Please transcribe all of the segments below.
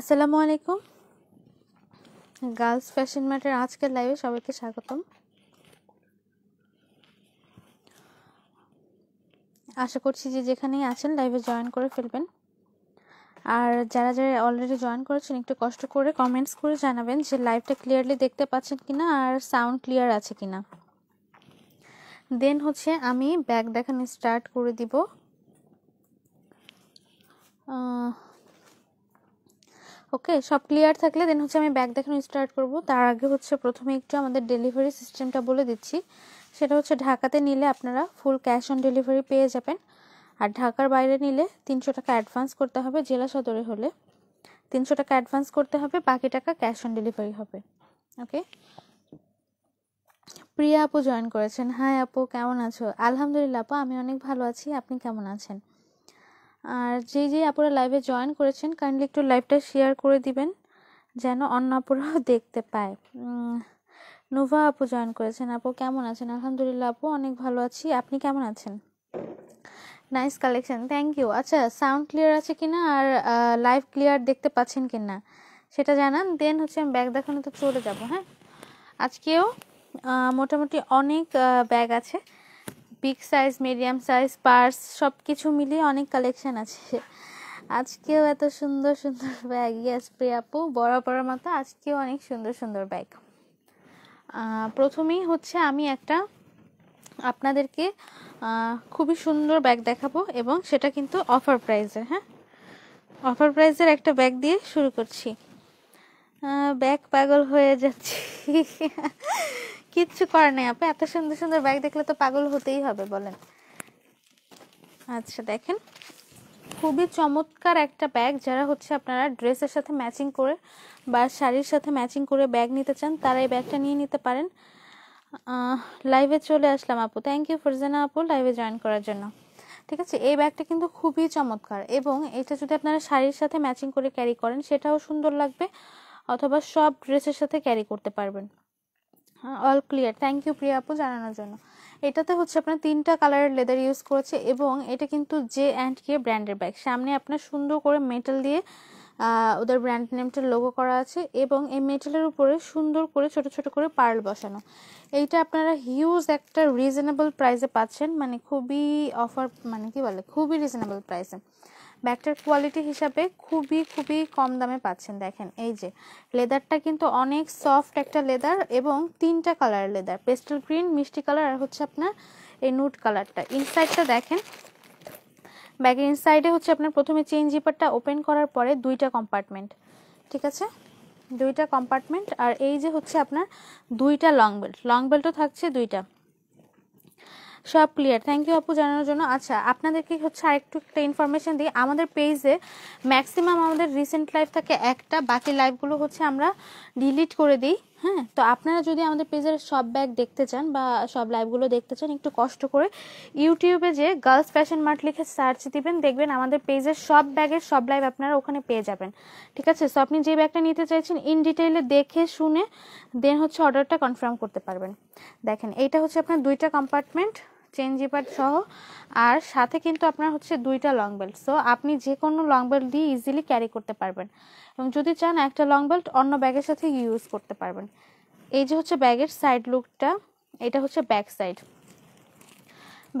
আসসালামু আলাইকুম girls fashion ম্যাটের আজকের লাইভে সবাইকে স্বাগতম আশা করছি যে যেখানেই আছেন লাইভে জয়েন করে ফেলবেন আর যারা যারা অলরেডি জয়েন করেছেন একটু কষ্ট করে কমেন্টস করে জানাবেন যে লাইভটা ক্লিয়ারলি দেখতে পাচ্ছেন কিনা আর সাউন্ড ক্লিয়ার আছে কিনা দেন হচ্ছে আমি ব্যাগ দেখানো স্টার্ট করে দিব ওকে সব ক্লিয়ার থাকলে দেন হচ্ছে আমি ব্যাগ দেখানো স্টার্ট করব তার আগে হচ্ছে প্রথমে একটু আমাদের ডেলিভারি সিস্টেমটা বলে দিচ্ছি সেটা হচ্ছে ঢাকাতে নিলে আপনারা ফুল ক্যাশ অন ডেলিভারি পেয়ে যাবেন আর ঢাকার বাইরে নিলে তিনশো টাকা অ্যাডভান্স করতে হবে জেলা সদরে হলে তিনশো টাকা অ্যাডভান্স করতে হবে বাকি টাকা ক্যাশ অন ডেলিভারি হবে ওকে প্রিয়া আপু জয়েন করেছেন হ্যাঁ আপু কেমন আছো আলহামদুলিল্লাহ আপু আমি অনেক ভালো আছি আপনি কেমন আছেন আর যে যে আপুরা লাইভে জয়েন করেছেন কাইন্ডলি একটু লাইভটা শেয়ার করে দিবেন যেন অন্য আপুরাও দেখতে পায় নোভা আপু জয়েন করেছেন আপু কেমন আছেন আলহামদুলিল্লাহ আপু অনেক ভালো আছি আপনি কেমন আছেন নাইস কালেকশন থ্যাংক ইউ আচ্ছা সাউন্ড ক্লিয়ার আছে কি না আর লাইভ ক্লিয়ার দেখতে পাচ্ছেন কি না সেটা জানান দেন হচ্ছে আমি ব্যাগ দেখানো তো চলে যাব হ্যাঁ আজকেও মোটামুটি অনেক ব্যাগ আছে big size medium size purse সব কিছু মিলিয়ে অনেক কালেকশান আছে আজকেও এত সুন্দর সুন্দর ব্যাগ ইয়াস আপু বড় বড় মতো আজকেও অনেক সুন্দর সুন্দর ব্যাগ প্রথমেই হচ্ছে আমি একটা আপনাদেরকে খুবই সুন্দর ব্যাগ দেখাবো এবং সেটা কিন্তু অফার প্রাইজের হ্যাঁ অফার প্রাইজের একটা ব্যাগ দিয়ে শুরু করছি ব্যাগ পাগল হয়ে যাচ্ছি কিচ্ছু করার নেই আপু এত সুন্দর সুন্দর ব্যাগ দেখলে তো পাগল হতেই হবে বলেন আচ্ছা দেখেন খুবই চমৎকার একটা ব্যাগ যারা হচ্ছে আপনারা ড্রেসের সাথে ম্যাচিং করে বা শাড়ির সাথে ম্যাচিং করে ব্যাগ নিতে চান তারা এই ব্যাগটা নিয়ে নিতে পারেন লাইভে চলে আসলাম আপু থ্যাংক ইউ ফরজানা আপু লাইভে জয়েন করার জন্য ঠিক আছে এই ব্যাগটা কিন্তু খুবই চমৎকার এবং এটা যদি আপনারা শাড়ির সাথে ম্যাচিং করে ক্যারি করেন সেটাও সুন্দর লাগবে অথবা সব ড্রেসের সাথে ক্যারি করতে পারবেন all clear thank you Priya আপু জানানোর জন্য এটাতে হচ্ছে আপনার তিনটা কালারের লেদার ইউজ করেছে এবং এটা কিন্তু জে অ্যান্ড কে ব্র্যান্ডের ব্যাগ সামনে আপনার সুন্দর করে মেটাল দিয়ে ওদের ব্র্যান্ড নেমটা লোগো করা আছে এবং এই মেটালের উপরে সুন্দর করে ছোট ছোট করে পার্ল বসানো এইটা আপনারা হিউজ একটা রিজনেবল প্রাইসে পাচ্ছেন মানে খুবই অফার মানে কি বলে খুবই রিজনেবল প্রাইসে ব্যাগটার কোয়ালিটি হিসাবে খুবই খুবই কম দামে পাচ্ছেন দেখেন এই যে লেদারটা কিন্তু অনেক সফট একটা লেদার এবং তিনটা কালার লেদার পেস্টাল গ্রিন মিষ্টি কালার আর হচ্ছে আপনার এই নুট কালারটা ইনসাইডটা দেখেন ব্যাগের ইনসাইডে হচ্ছে আপনার প্রথমে চেন জিপারটা ওপেন করার পরে দুইটা কম্পার্টমেন্ট ঠিক আছে দুইটা কম্পার্টমেন্ট আর এই যে হচ্ছে আপনার দুইটা লং বেল্ট লং বেল্টও থাকছে দুইটা সব ক্লিয়ার থ্যাংক ইউ আপু জানানোর জন্য আচ্ছা আপনাদেরকে হচ্ছে আরেকটু একটা ইনফরমেশান দিই আমাদের পেজে ম্যাক্সিমাম আমাদের রিসেন্ট লাইভ থাকে একটা বাকি লাইভগুলো হচ্ছে আমরা ডিলিট করে দিই হ্যাঁ তো আপনারা যদি আমাদের পেজের সব ব্যাগ দেখতে চান বা সব লাইভগুলো দেখতে চান একটু কষ্ট করে ইউটিউবে যে গার্লস ফ্যাশন মার্ট লিখে সার্চ দিবেন দেখবেন আমাদের পেজের সব ব্যাগের সব লাইভ আপনারা ওখানে পেয়ে যাবেন ঠিক আছে সো আপনি যে ব্যাগটা নিতে চাইছেন ইন ডিটেইলে দেখে শুনে দেন হচ্ছে অর্ডারটা কনফার্ম করতে পারবেন দেখেন এইটা হচ্ছে আপনার দুইটা কম্পার্টমেন্ট চেন জিপার সহ আর সাথে কিন্তু আপনার হচ্ছে দুইটা লং বেল্ট সো আপনি যে কোনো লং বেল্ট দিয়ে ইজিলি ক্যারি করতে পারবেন এবং যদি চান একটা লং বেল্ট অন্য ব্যাগের সাথে ইউজ করতে পারবেন এই যে হচ্ছে ব্যাগের সাইড লুকটা এটা হচ্ছে ব্যাক সাইড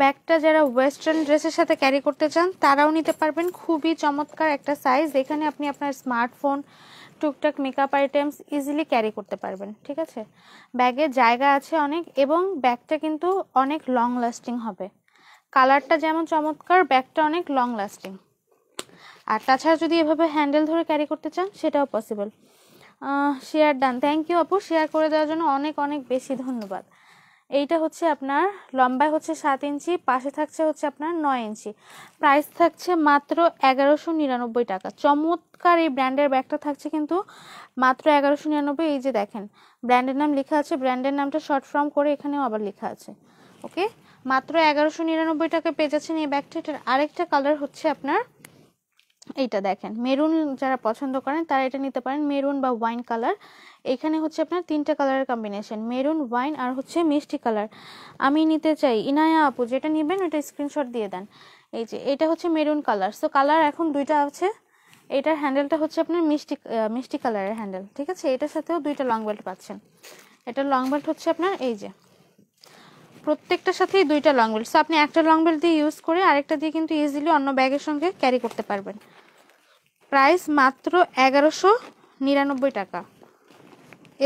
ব্যাগটা যারা ওয়েস্টার্ন ড্রেসের সাথে ক্যারি করতে চান তারাও নিতে পারবেন খুবই চমৎকার একটা সাইজ এখানে আপনি আপনার স্মার্টফোন টুকটাক মেকআপ আইটেমস ইজিলি ক্যারি করতে পারবেন ঠিক আছে ব্যাগে জায়গা আছে অনেক এবং ব্যাগটা কিন্তু অনেক লং লাস্টিং হবে কালারটা যেমন চমৎকার ব্যাগটা অনেক লং লাস্টিং আর তাছাড়া যদি এভাবে হ্যান্ডেল ধরে ক্যারি করতে চান সেটাও possible share done thank you আপু শেয়ার করে দেওয়ার জন্য অনেক অনেক বেশি ধন্যবাদ এইটা হচ্ছে আপনার লম্বায় হচ্ছে সাত ইঞ্চি পাশে থাকছে হচ্ছে আপনার নয় ইঞ্চি প্রাইস থাকছে মাত্র এগারোশো নিরানব্বই টাকা চমৎকার এই ব্র্যান্ডের ব্যাগটা থাকছে কিন্তু মাত্র এগারোশো নিরানব্বই এই যে দেখেন ব্র্যান্ডের নাম লেখা আছে ব্র্যান্ডের নামটা শর্ট ফর্ম করে এখানেও আবার লেখা আছে ওকে মাত্র এগারোশো নিরানব্বই টাকা পেয়ে যাচ্ছেন এই ব্যাগটা এটার আরেকটা কালার হচ্ছে আপনার এইটা দেখেন মেরুন যারা পছন্দ করেন তারা এটা নিতে পারেন মেরুন বা ওয়াইন কালার এখানে হচ্ছে আপনার তিনটা কালারের কম্বিনেশন মেরুন ওয়াইন আর হচ্ছে মিষ্টি কালার আমি নিতে চাই ইনায়া আপু যেটা নেবেন ওটা স্ক্রিনশট দিয়ে দেন এই যে এটা হচ্ছে মেরুন কালার সো কালার এখন দুইটা আছে এটার হ্যান্ডেলটা হচ্ছে আপনার মিষ্টি মিষ্টি কালারের হ্যান্ডেল ঠিক আছে এটার সাথেও দুইটা লং বেল্ট পাচ্ছেন এটা লং বেল্ট হচ্ছে আপনার এই যে প্রত্যেকটার সাথেই দুইটা লং বেল্ট সো আপনি একটা লং বেল্ট দিয়ে ইউজ করে আরেকটা দিয়ে কিন্তু ইজিলি অন্য ব্যাগের সঙ্গে ক্যারি করতে পারবেন প্রাইস মাত্র এগারোশো নিরানব্বই টাকা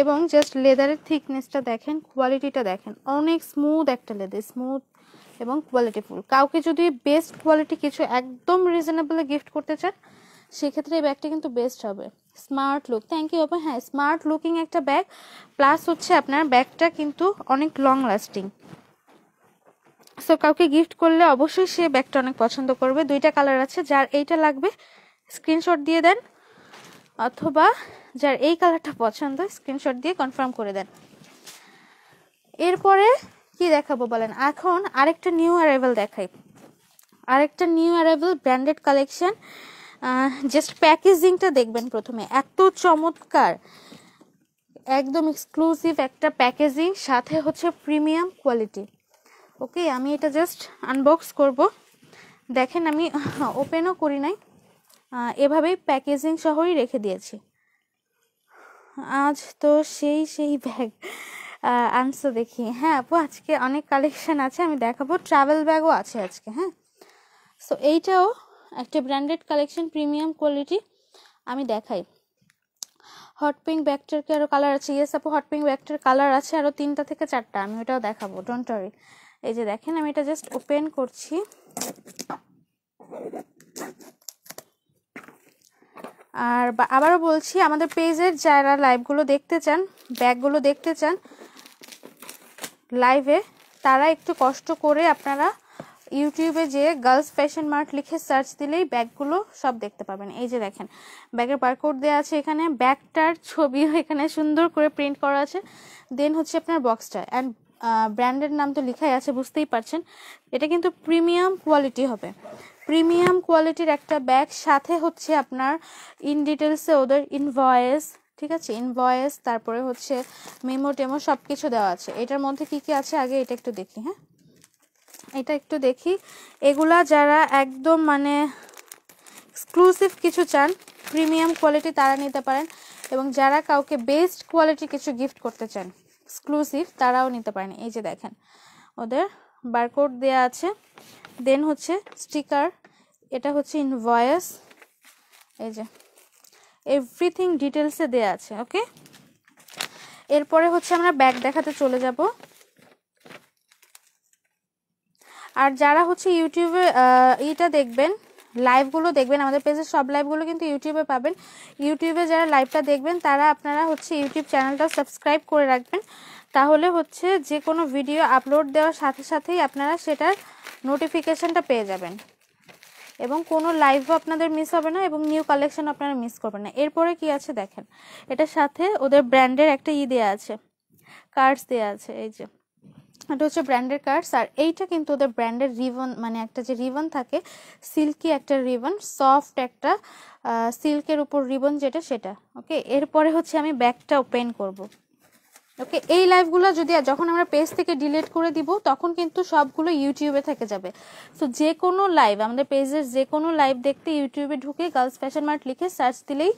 এবং জাস্ট লেদারের থিকনেসটা দেখেন কোয়ালিটিটা দেখেন অনেক স্মুথ একটা লেদার স্মুথ এবং কোয়ালিটিফুল কাউকে যদি বেস্ট কোয়ালিটি কিছু একদম রিজনেবলে গিফট করতে চান সেক্ষেত্রে এই ব্যাগটা কিন্তু বেস্ট হবে স্মার্ট লুক থ্যাংক ইউ হ্যাঁ স্মার্ট লুকিং একটা ব্যাগ প্লাস হচ্ছে আপনার ব্যাগটা কিন্তু অনেক লং লাস্টিং সো কাউকে গিফট করলে অবশ্যই সে ব্যাগটা অনেক পছন্দ করবে দুইটা কালার আছে যার এইটা লাগবে স্ক্রিনশট দিয়ে দেন অথবা যার এই কালারটা পছন্দ স্ক্রিনশট দিয়ে কনফার্ম করে দেন এরপরে কি দেখাবো বলেন এখন আরেকটা নিউ অ্যারাইভেল দেখাই আরেকটা new arrival branded collection just প্যাকেজিংটা দেখবেন প্রথমে এত চমৎকার একদম এক্সক্লুসিভ একটা প্যাকেজিং সাথে হচ্ছে প্রিমিয়াম কোয়ালিটি ওকে আমি এটা জাস্ট আনবক্স করব দেখেন আমি ওপেনও করি নাই এভাবেই প্যাকেজিং সহই রেখে দিয়েছি আজ তো সেই সেই ব্যাগ আনসার দেখি হ্যাঁ আপু আজকে অনেক কালেকশন আছে আমি দেখাবো ট্রাভেল ব্যাগও আছে আজকে হ্যাঁ সো এইটাও একটা ব্র্যান্ডেড কালেকশন প্রিমিয়াম কোয়ালিটি আমি দেখাই হট পিঙ্ক ব্যাগটার কি আরও কালার আছে ইয়েস আপু হট পিঙ্ক ব্যাগটার কালার আছে আরও তিনটা থেকে চারটা আমি ওটাও দেখাবো ডোন্ট ওয়ারি এই যে দেখেন আমি এটা জাস্ট ওপেন করছি আর আবারও বলছি আমাদের পেজের যারা লাইভগুলো দেখতে চান ব্যাগগুলো দেখতে চান লাইভে তারা একটু কষ্ট করে আপনারা ইউটিউবে যে গার্লস ফ্যাশন মার্ট লিখে সার্চ দিলেই ব্যাগগুলো সব দেখতে পাবেন এই যে দেখেন ব্যাগের বারকোড দেওয়া আছে এখানে ব্যাগটার ছবিও এখানে সুন্দর করে প্রিন্ট করা আছে দেন হচ্ছে আপনার বক্সটা অ্যান্ড ব্র্যান্ডের নাম তো লেখাই আছে বুঝতেই পারছেন এটা কিন্তু প্রিমিয়াম কোয়ালিটি হবে প্রিমিয়াম কোয়ালিটির একটা ব্যাগ সাথে হচ্ছে আপনার ইন ডিটেলসে ওদের ইনভয়েস ঠিক আছে ইনভয়েস তারপরে হচ্ছে মেমো টেমো সব কিছু দেওয়া আছে এটার মধ্যে কি কি আছে আগে এটা একটু দেখি হ্যাঁ এটা একটু দেখি এগুলা যারা একদম মানে এক্সক্লুসিভ কিছু চান প্রিমিয়াম কোয়ালিটি তারা নিতে পারেন এবং যারা কাউকে বেস্ট কোয়ালিটি কিছু গিফট করতে চান এক্সক্লুসিভ তারাও নিতে পারেন এই যে দেখেন ওদের বারকোড দেয়া আছে দেন হচ্ছে স্টিকার এটা হচ্ছে ইনভয়েস এই যে এভরিথিং ডিটেলসে দেওয়া আছে ওকে এরপরে হচ্ছে আমরা ব্যাগ দেখাতে চলে যাব আর যারা হচ্ছে ইউটিউবে ইটা দেখবেন লাইভগুলো দেখবেন আমাদের পেজে সব লাইভগুলো কিন্তু ইউটিউবে পাবেন ইউটিউবে যারা লাইভটা দেখবেন তারা আপনারা হচ্ছে ইউটিউব চ্যানেলটা সাবস্ক্রাইব করে রাখবেন তাহলে হচ্ছে যে কোনো ভিডিও আপলোড দেওয়ার সাথে সাথেই আপনারা সেটার নোটিফিকেশানটা পেয়ে যাবেন এবং কোনো লাইভও আপনাদের মিস হবে না এবং নিউ কালেকশন আপনারা মিস করবেন না এরপরে কি আছে দেখেন এটার সাথে ওদের ব্র্যান্ডের একটা ই দেওয়া আছে কার্ডস দেওয়া আছে এই যে এটা হচ্ছে ব্র্যান্ডের কার্ডস আর এইটা কিন্তু ওদের ব্র্যান্ডের রিবন মানে একটা যে রিবন থাকে সিল্কি একটা রিবন সফট একটা সিল্কের উপর রিবন যেটা সেটা ওকে এরপরে হচ্ছে আমি ব্যাগটা ওপেন করব ওকে এই লাইভগুলো যদি যখন আমরা পেজ থেকে ডিলিট করে দিব তখন কিন্তু সবগুলো ইউটিউবে থেকে যাবে সো যে কোনো লাইভ আমাদের পেজের যে কোনো লাইভ দেখতে ইউটিউবে ঢুকে গার্লস ফ্যাশন মার্ট লিখে সার্চ দিলেই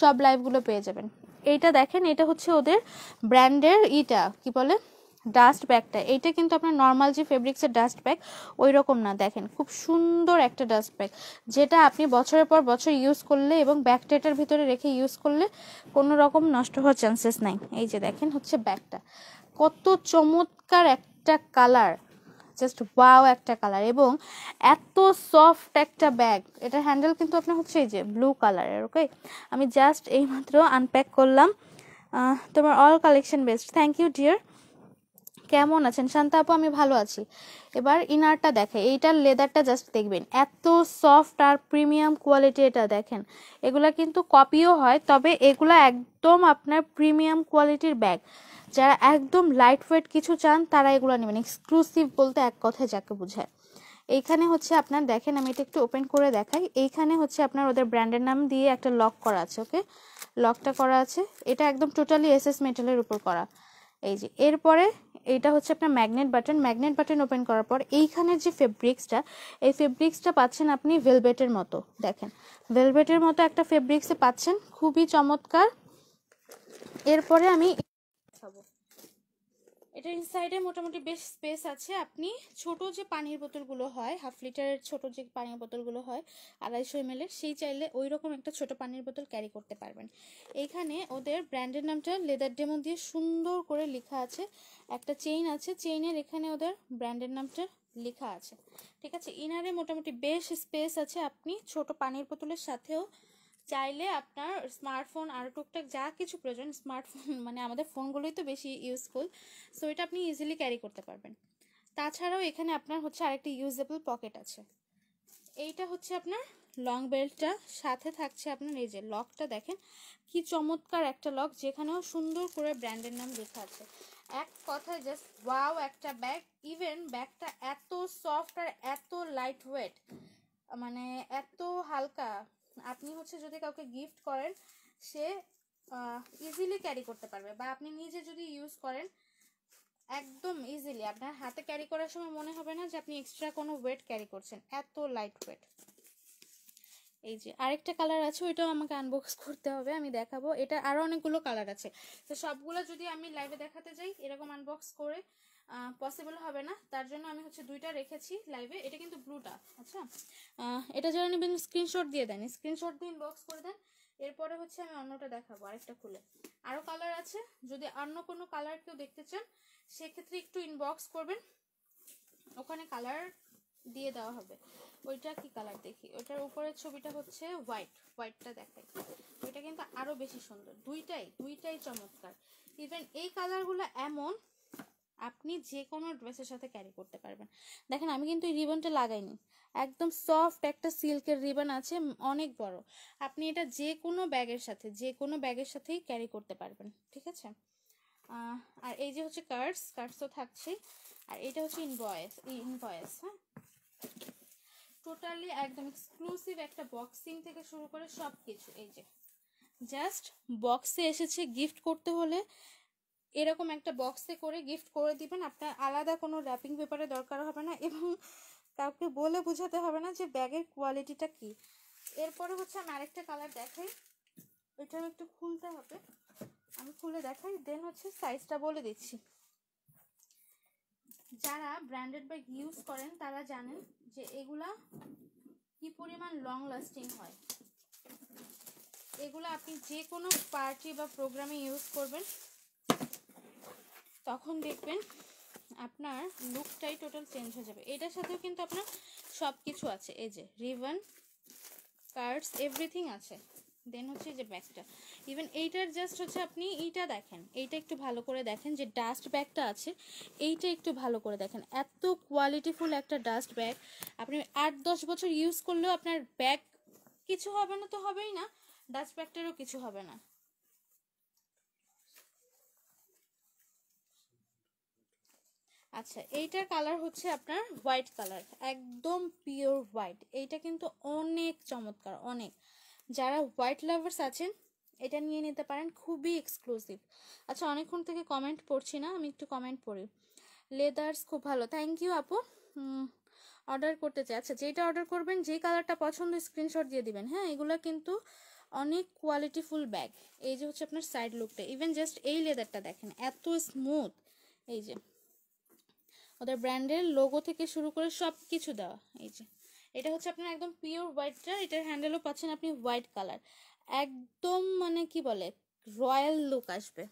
সব লাইভগুলো পেয়ে যাবেন এইটা দেখেন এটা হচ্ছে ওদের ব্র্যান্ডের ইটা কি বলে ডাস্ট ব্যাগটা এইটা কিন্তু আপনার নর্মাল যে ফেব্রিক্সের ডাস্ট ব্যাগ ওই রকম না দেখেন খুব সুন্দর একটা ডাস্ট ব্যাগ যেটা আপনি বছরের পর বছর ইউজ করলে এবং এটার ভিতরে রেখে ইউজ করলে কোনো রকম নষ্ট হওয়ার চান্সেস নাই এই যে দেখেন হচ্ছে ব্যাগটা কত চমৎকার একটা কালার জাস্ট ওয়াও একটা কালার এবং এত সফট একটা ব্যাগ এটা হ্যান্ডেল কিন্তু আপনার হচ্ছে এই যে ব্লু কালারের ওকে আমি জাস্ট এইমাত্র আনপ্যাক করলাম তোমার all collection best thank you dear কেমন আছেন শান্তা আপু আমি ভালো আছি এবার ইনারটা দেখে এইটার লেদারটা জাস্ট দেখবেন এত সফট আর প্রিমিয়াম কোয়ালিটি এটা দেখেন এগুলা কিন্তু কপিও হয় তবে এগুলা একদম আপনার প্রিমিয়াম কোয়ালিটির ব্যাগ যারা একদম লাইট ওয়েট কিছু চান তারা এগুলো নেবেন এক্সক্লুসিভ বলতে এক কথায় যাকে বোঝায় এইখানে হচ্ছে আপনার দেখেন আমি এটা একটু ওপেন করে দেখাই এইখানে হচ্ছে আপনার ওদের ব্র্যান্ডের নাম দিয়ে একটা লক করা আছে ওকে লকটা করা আছে এটা একদম টোটালি এস এস মেটালের উপর করা এই যে এরপরে এটা হচ্ছে আপনার magnet button magnet button open করার পর এইখানের যে ফেব্রিক্সটা এই ফেব্রিক্সটা পাচ্ছেন আপনি ভেলভেটের মতো দেখেন ভেলভেটের মতো একটা ফেব্রিক্সে পাচ্ছেন খুবই চমৎকার এরপরে আমি দেখাবো এটা ইনসাইডে মোটামুটি বেশ স্পেস আছে আপনি ছোট যে পানির বোতলগুলো হয় হাফ লিটারের ছোট যে পানির বোতলগুলো হয় আড়াইশো এম সেই চাইলে ওই রকম একটা ছোট পানির বোতল ক্যারি করতে পারবেন এইখানে ওদের ব্র্যান্ডের নামটা লেদার ডেমো দিয়ে সুন্দর করে লেখা আছে একটা চেইন আছে চেইনের এখানে ওদের ব্র্যান্ডের নামটা লেখা আছে ঠিক আছে ইনারে মোটামুটি বেশ স্পেস আছে আপনি ছোট পানির বোতলের সাথেও চাইলে আপনার স্মার্টফোন আর টুকটাক যা কিছু প্রয়োজন স্মার্টফোন মানে আমাদের ফোনগুলোই তো বেশি ইউজফুল সো এটা আপনি ইজিলি ক্যারি করতে পারবেন তাছাড়াও এখানে আপনার হচ্ছে আরেকটি ইউজেবল পকেট আছে এইটা হচ্ছে আপনার লং বেল্টটা সাথে থাকছে আপনার এই যে লকটা দেখেন কি চমৎকার একটা লক যেখানেও সুন্দর করে ব্র্যান্ডের নাম লেখা আছে এক কথায় জাস্ট ওয়াও একটা ব্যাগ ইভেন ব্যাগটা এত সফট আর এত লাইট ওয়েট মানে এত হালকা আপনি হচ্ছে যদি কাউকে গিফট করেন সে ইজিলি ক্যারি করতে পারবে বা আপনি নিজে যদি ইউজ করেন একদম ইজিলি আপনার হাতে ক্যারি করার সময় মনে হবে না যে আপনি এক্সট্রা কোনো ওয়েট ক্যারি করছেন এত লাইট ওয়েট এই যে আরেকটা কালার আছে ওইটাও আমাকে আনবক্স করতে হবে আমি দেখাবো এটা আরও অনেকগুলো কালার আছে তো সবগুলো যদি আমি লাইভে দেখাতে যাই এরকম আনবক্স করে পসিবল হবে না তার জন্য আমি হচ্ছে দুইটা রেখেছি লাইভে এটা কিন্তু ব্লুটা আচ্ছা এটা যারা নেবেন স্ক্রিনশট দিয়ে দেন স্ক্রিনশট দিয়ে ইনবক্স করে দেন এরপরে হচ্ছে আমি অন্যটা দেখাবো আরেকটা খুলে আরও কালার আছে যদি অন্য কোনো কালার কেউ দেখতে চান সেক্ষেত্রে একটু ইনবক্স করবেন ওখানে কালার দিয়ে দেওয়া হবে ওইটা কি কালার দেখি ওইটার উপরের ছবিটা হচ্ছে হোয়াইট হোয়াইটটা দেখাই ওইটা কিন্তু আরও বেশি সুন্দর দুইটাই দুইটাই চমৎকার ইভেন এই কালারগুলো এমন আপনি যে কোনো ড্রেসের সাথে ক্যারি করতে পারবেন দেখেন আমি কিন্তু এই রিবনটা লাগাইনি একদম সফট একটা সিল্কের রিবন আছে অনেক বড় আপনি এটা যে কোনো ব্যাগের সাথে যে কোনো ব্যাগের সাথেই ক্যারি করতে পারবেন ঠিক আছে আর এই যে হচ্ছে কার্ডস কার্ডস তো থাকছেই আর এটা হচ্ছে ইনভয়েস ইনভয়েস হ্যাঁ টোটালি একদম এক্সক্লুসিভ একটা বক্সিং থেকে শুরু করে সব কিছু এই যে জাস্ট বক্সে এসেছে গিফট করতে হলে এরকম একটা বক্সে করে গিফট করে দিবেন আপনার আলাদা কোনো র্যাপিং পেপারে দরকার হবে না এবং কাউকে বলে বোঝাতে হবে না যে ব্যাগের কোয়ালিটিটা কি এরপরে হচ্ছে আমি আরেকটা কালার দেখাই এটাও একটু খুলতে হবে আমি খুলে দেখাই দেন হচ্ছে সাইজটা বলে দিচ্ছি যারা ব্র্যান্ডেড ব্যাগ ইউজ করেন তারা জানেন যে এগুলা কি পরিমাণ লং লাস্টিং হয় এগুলো আপনি যে কোনো পার্টি বা প্রোগ্রামে ইউজ করবেন তখন দেখবেন আপনার লুকটাই টোটাল চেঞ্জ হয়ে যাবে এটার সাথেও কিন্তু আপনার সব কিছু আছে এই যে রিবন কার্ডস এভরিথিং আছে দেন হচ্ছে যে ব্যাগটা ইভেন এইটার জাস্ট হচ্ছে আপনি এইটা দেখেন এইটা একটু ভালো করে দেখেন যে ডাস্ট ব্যাগটা আছে এইটা একটু ভালো করে দেখেন এত কোয়ালিটিফুল একটা ডাস্ট ব্যাগ আপনি আট দশ বছর ইউজ করলেও আপনার ব্যাগ কিছু হবে না তো হবেই না ডাস্ট ব্যাগটারও কিছু হবে না আচ্ছা এইটার কালার হচ্ছে আপনার হোয়াইট কালার একদম পিওর হোয়াইট এইটা কিন্তু অনেক চমৎকার অনেক যারা হোয়াইট লাভার্স আছেন এটা নিয়ে নিতে পারেন খুবই এক্সক্লুসিভ আচ্ছা অনেকক্ষণ থেকে কমেন্ট পড়ছি না আমি একটু কমেন্ট পড়ি লেদার্স খুব ভালো থ্যাংক ইউ আপু অর্ডার করতে চাই আচ্ছা যেটা অর্ডার করবেন যে কালারটা পছন্দ স্ক্রিনশট দিয়ে দিবেন হ্যাঁ এগুলো কিন্তু অনেক কোয়ালিটিফুল ব্যাগ এই যে হচ্ছে আপনার সাইড লুকটা ইভেন জাস্ট এই লেদারটা দেখেন এত স্মুথ এই যে ওদের ব্র্যান্ডের লোগো থেকে শুরু করে সব কিছু দেওয়া এই যে এটা হচ্ছে আপনার একদম পিওর হোয়াইটটা এটার হ্যান্ডেলও পাচ্ছেন আপনি হোয়াইট কালার একদম মানে কি বলে রয়্যাল লুক আসবে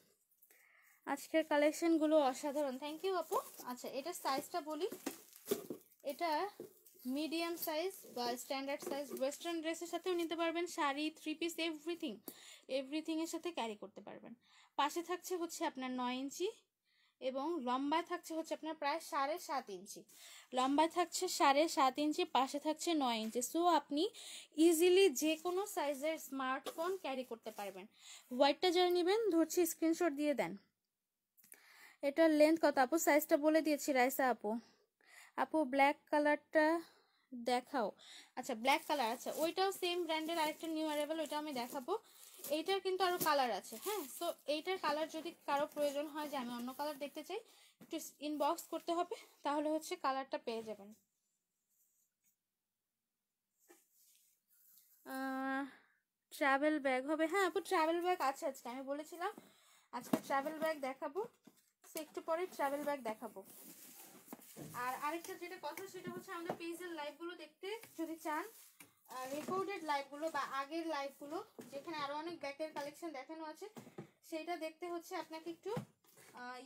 আজকের কালেকশনগুলো অসাধারণ থ্যাংক ইউ আপু আচ্ছা এটার সাইজটা বলি এটা মিডিয়াম সাইজ বা স্ট্যান্ডার্ড সাইজ ওয়েস্টার্ন ড্রেসের সাথেও নিতে পারবেন শাড়ি থ্রি পিস এভরিথিং এভরিথিংয়ের সাথে ক্যারি করতে পারবেন পাশে থাকছে হচ্ছে আপনার নয় ইঞ্চি এবং লম্বায় থাকছে হচ্ছে আপনার প্রায় সাড়ে সাত ইঞ্চি লম্বায় থাকছে সাড়ে সাত ইঞ্চি পাশে থাকছে নয় ইঞ্চি সো আপনি ইজিলি যে কোনো সাইজের স্মার্টফোন ক্যারি করতে পারবেন হোয়াইটটা যারা নেবেন ধরছি স্ক্রিনশট দিয়ে দেন এটার লেন্থ কত আপু সাইজটা বলে দিয়েছি রাইসা আপু আপু ব্ল্যাক কালারটা দেখাও আচ্ছা ব্ল্যাক কালার আচ্ছা ওইটাও সেম ব্র্যান্ডের আরেকটা নিউ অ্যারাইভাল ওইটা আমি দেখাবো এইটার কিন্তু আরও কালার আছে হ্যাঁ সো এইটার কালার যদি কারো প্রয়োজন হয় যে আমি অন্য কালার দেখতে চাই একটু ইনবক্স করতে হবে তাহলে হচ্ছে কালারটা পেয়ে যাবেন ট্রাভেল ব্যাগ হবে হ্যাঁ আপু ট্রাভেল ব্যাগ আছে আজকে আমি বলেছিলাম আজকে ট্রাভেল ব্যাগ দেখাবো সে একটু পরে ট্রাভেল ব্যাগ দেখাবো আর আরেকটা যেটা কথা সেটা হচ্ছে আমাদের পেজের লাইভগুলো দেখতে যদি চান রেকর্ডেড লাইভগুলো বা আগের লাইভগুলো যেখানে আরও অনেক ব্যাকের কালেকশন দেখানো আছে সেইটা দেখতে হচ্ছে আপনাকে একটু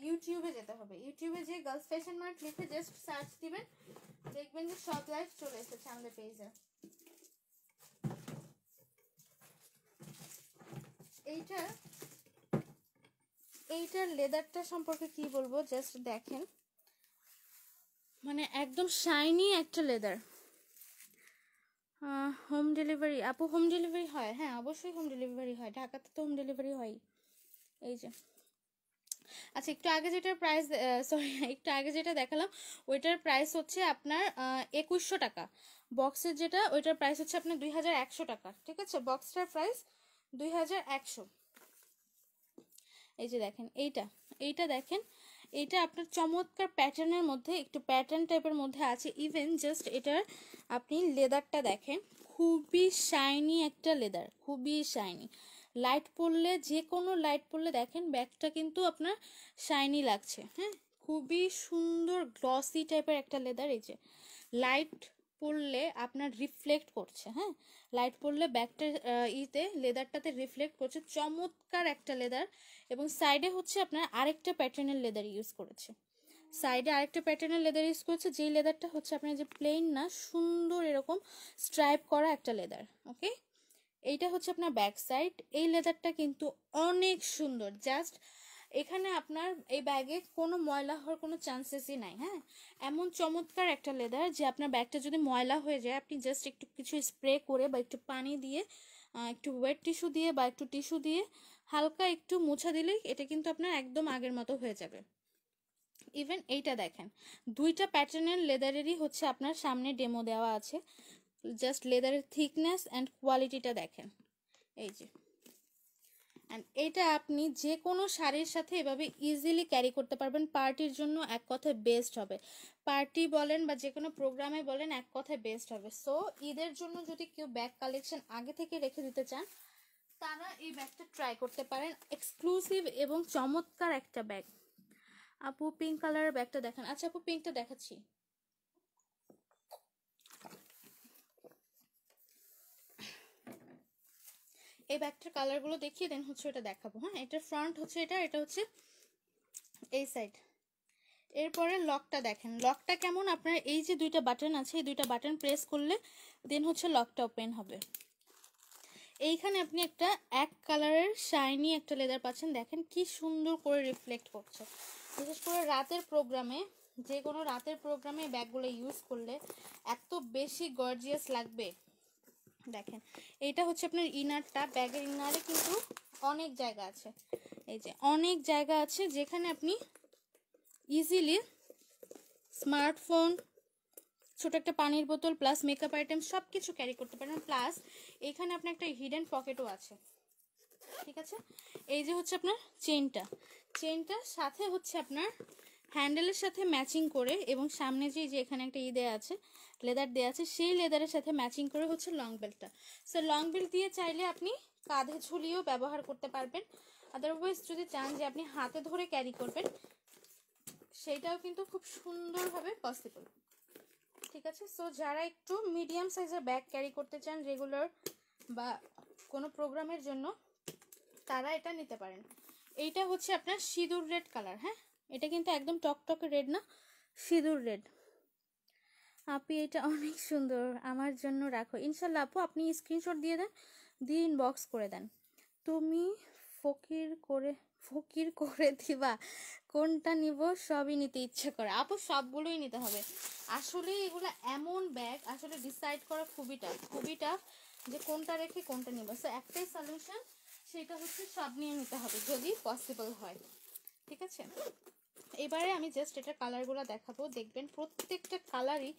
ইউটিউবে যেতে হবে ইউটিউবে যে গার্লস ফ্যাশন মার্ট লিখে জাস্ট সার্চ দিবেন দেখবেন যে সব লাইভ চলে এসেছে আমাদের পেজে এইটা এইটার লেদারটা সম্পর্কে কি বলবো জাস্ট দেখেন মানে একদম শাইনি একটা লেদার হোম ডেলিভারি আপু হোম ডেলিভারি হয় হ্যাঁ অবশ্যই হোম ডেলিভারি হয় ঢাকাতে তো হোম ডেলিভারি হয় এই যে আচ্ছা একটু আগে যেটার প্রাইস সরি একটু আগে যেটা দেখালাম ওইটার প্রাইস হচ্ছে আপনার একুশশো টাকা বক্সের যেটা ওইটার প্রাইস হচ্ছে আপনার দুই হাজার একশো টাকা ঠিক আছে বক্সটার প্রাইস দুই হাজার একশো এই যে দেখেন এইটা এইটা দেখেন এটা আপনার চমৎকার প্যাটার্নের মধ্যে একটু প্যাটার্ন টাইপের মধ্যে আছে ইভেন জাস্ট এটার আপনি লেদারটা দেখেন খুবই শাইনি একটা লেদার খুবই শাইনি লাইট পড়লে যে কোনো লাইট পড়লে দেখেন ব্যাগটা কিন্তু আপনার শাইনি লাগছে হ্যাঁ খুবই সুন্দর গ্লসি টাইপের একটা লেদার এই যে লাইট পড়লে আপনার রিফ্লেক্ট করছে হ্যাঁ লাইট পড়লে ব্যাকটা ইতে লেদারটাতে রিফ্লেক্ট করছে চমৎকার একটা লেদার এবং সাইডে হচ্ছে আপনার আরেকটা প্যাটার্নের লেদার ইউজ করেছে সাইডে আরেকটা প্যাটার্নের লেদার ইউজ করেছে যেই লেদারটা হচ্ছে আপনার যে প্লেন না সুন্দর এরকম স্ট্রাইপ করা একটা লেদার ওকে এইটা হচ্ছে আপনার ব্যাক সাইড এই লেদারটা কিন্তু অনেক সুন্দর জাস্ট এখানে আপনার এই ব্যাগে কোনো ময়লা হওয়ার কোনো চান্সেসই নাই হ্যাঁ এমন চমৎকার একটা লেদার যে আপনার ব্যাগটা যদি ময়লা হয়ে যায় আপনি জাস্ট একটু কিছু স্প্রে করে বা একটু পানি দিয়ে একটু ওয়েট টিস্যু দিয়ে বা একটু টিস্যু দিয়ে হালকা একটু মুছা দিলেই এটা কিন্তু আপনার একদম আগের মতো হয়ে যাবে ইভেন এইটা দেখেন দুইটা প্যাটার্নের লেদারেরই হচ্ছে আপনার সামনে ডেমো দেওয়া আছে জাস্ট লেদারের থিকনেস অ্যান্ড কোয়ালিটিটা দেখেন এই যে অ্যান্ড এটা আপনি যে কোনো শাড়ির সাথে এভাবে ইজিলি ক্যারি করতে পারবেন পার্টির জন্য এক কথায় বেস্ট হবে পার্টি বলেন বা যে কোনো প্রোগ্রামে বলেন এক কথায় বেস্ট হবে সো ঈদের জন্য যদি কেউ ব্যাগ কালেকশন আগে থেকে রেখে দিতে চান তারা এই ব্যাগটা ট্রাই করতে পারেন এক্সক্লুসিভ এবং চমৎকার একটা ব্যাগ আপু পিঙ্ক কালারের ব্যাগটা দেখান আচ্ছা আপু পিঙ্কটা দেখাচ্ছি এই ব্যাগটার কালারগুলো দেখিয়ে দেন হচ্ছে এটা দেখাবো হ্যাঁ এটার ফ্রন্ট হচ্ছে এটা এটা হচ্ছে এই সাইড এরপরে লকটা দেখেন লকটা কেমন আপনার এই যে দুইটা বাটন আছে এই দুইটা বাটন প্রেস করলে দেন হচ্ছে লকটা ওপেন হবে এইখানে আপনি একটা এক কালারের শাইনি একটা লেদার পাচ্ছেন দেখেন কি সুন্দর করে রিফ্লেক্ট করছে বিশেষ করে রাতের প্রোগ্রামে যে কোনো রাতের প্রোগ্রামে ব্যাগগুলো ইউজ করলে এত বেশি গর্জিয়াস লাগবে দেখেন এটা হচ্ছে আপনার ইনারটা ব্যাগের ইনারে কিন্তু অনেক জায়গা আছে এই যে অনেক জায়গা আছে যেখানে আপনি ইজিলি স্মার্টফোন ছোটো একটা পানির বোতল প্লাস মেকআপ আইটেম সব কিছু ক্যারি করতে পারেন প্লাস এখানে আপনার একটা হিডেন পকেটও আছে ঠিক আছে এই যে হচ্ছে আপনার চেনটা চেনটার সাথে হচ্ছে আপনার হ্যান্ডেলের সাথে ম্যাচিং করে এবং সামনে যে যে এখানে একটা ই দেওয়া আছে লেদার দেওয়া আছে সেই লেদারের সাথে ম্যাচিং করে হচ্ছে লং বেল্টটা সো লং বেল্ট দিয়ে চাইলে আপনি কাঁধে ঝুলিয়েও ব্যবহার করতে পারবেন আদারওয়াইজ যদি চান যে আপনি হাতে ধরে ক্যারি করবেন সেইটাও কিন্তু খুব সুন্দরভাবে পসিবল ঠিক আছে সো যারা একটু মিডিয়াম সাইজের ব্যাগ ক্যারি করতে চান রেগুলার বা কোনো প্রোগ্রামের জন্য তারা এটা নিতে পারেন এইটা হচ্ছে আপনার সিঁদুর রেড কালার হ্যাঁ এটা কিন্তু একদম টকটকে রেড না সিঁদুর রেড আপি এটা অনেক সুন্দর আমার জন্য রাখো ইনশাল্লাহ আপু আপনি স্ক্রিনশট দিয়ে দেন দিয়ে ইনবক্স করে দেন তুমি ফকির করে ফকির করে দিবা কোনটা নিব সবই নিতে ইচ্ছে করে আপু সবগুলোই নিতে হবে আসলে এগুলো এমন ব্যাগ আসলে ডিসাইড করা খুবই টাফ খুবই টাফ যে কোনটা রেখে কোনটা নিব সো একটাই সলিউশন সেটা হচ্ছে সব নিয়ে নিতে হবে যদি পসিবল হয় ঠিক আছে এবারে আমি জাস্ট এটা কালারগুলো দেখাবো দেখবেন প্রত্যেকটা কালারই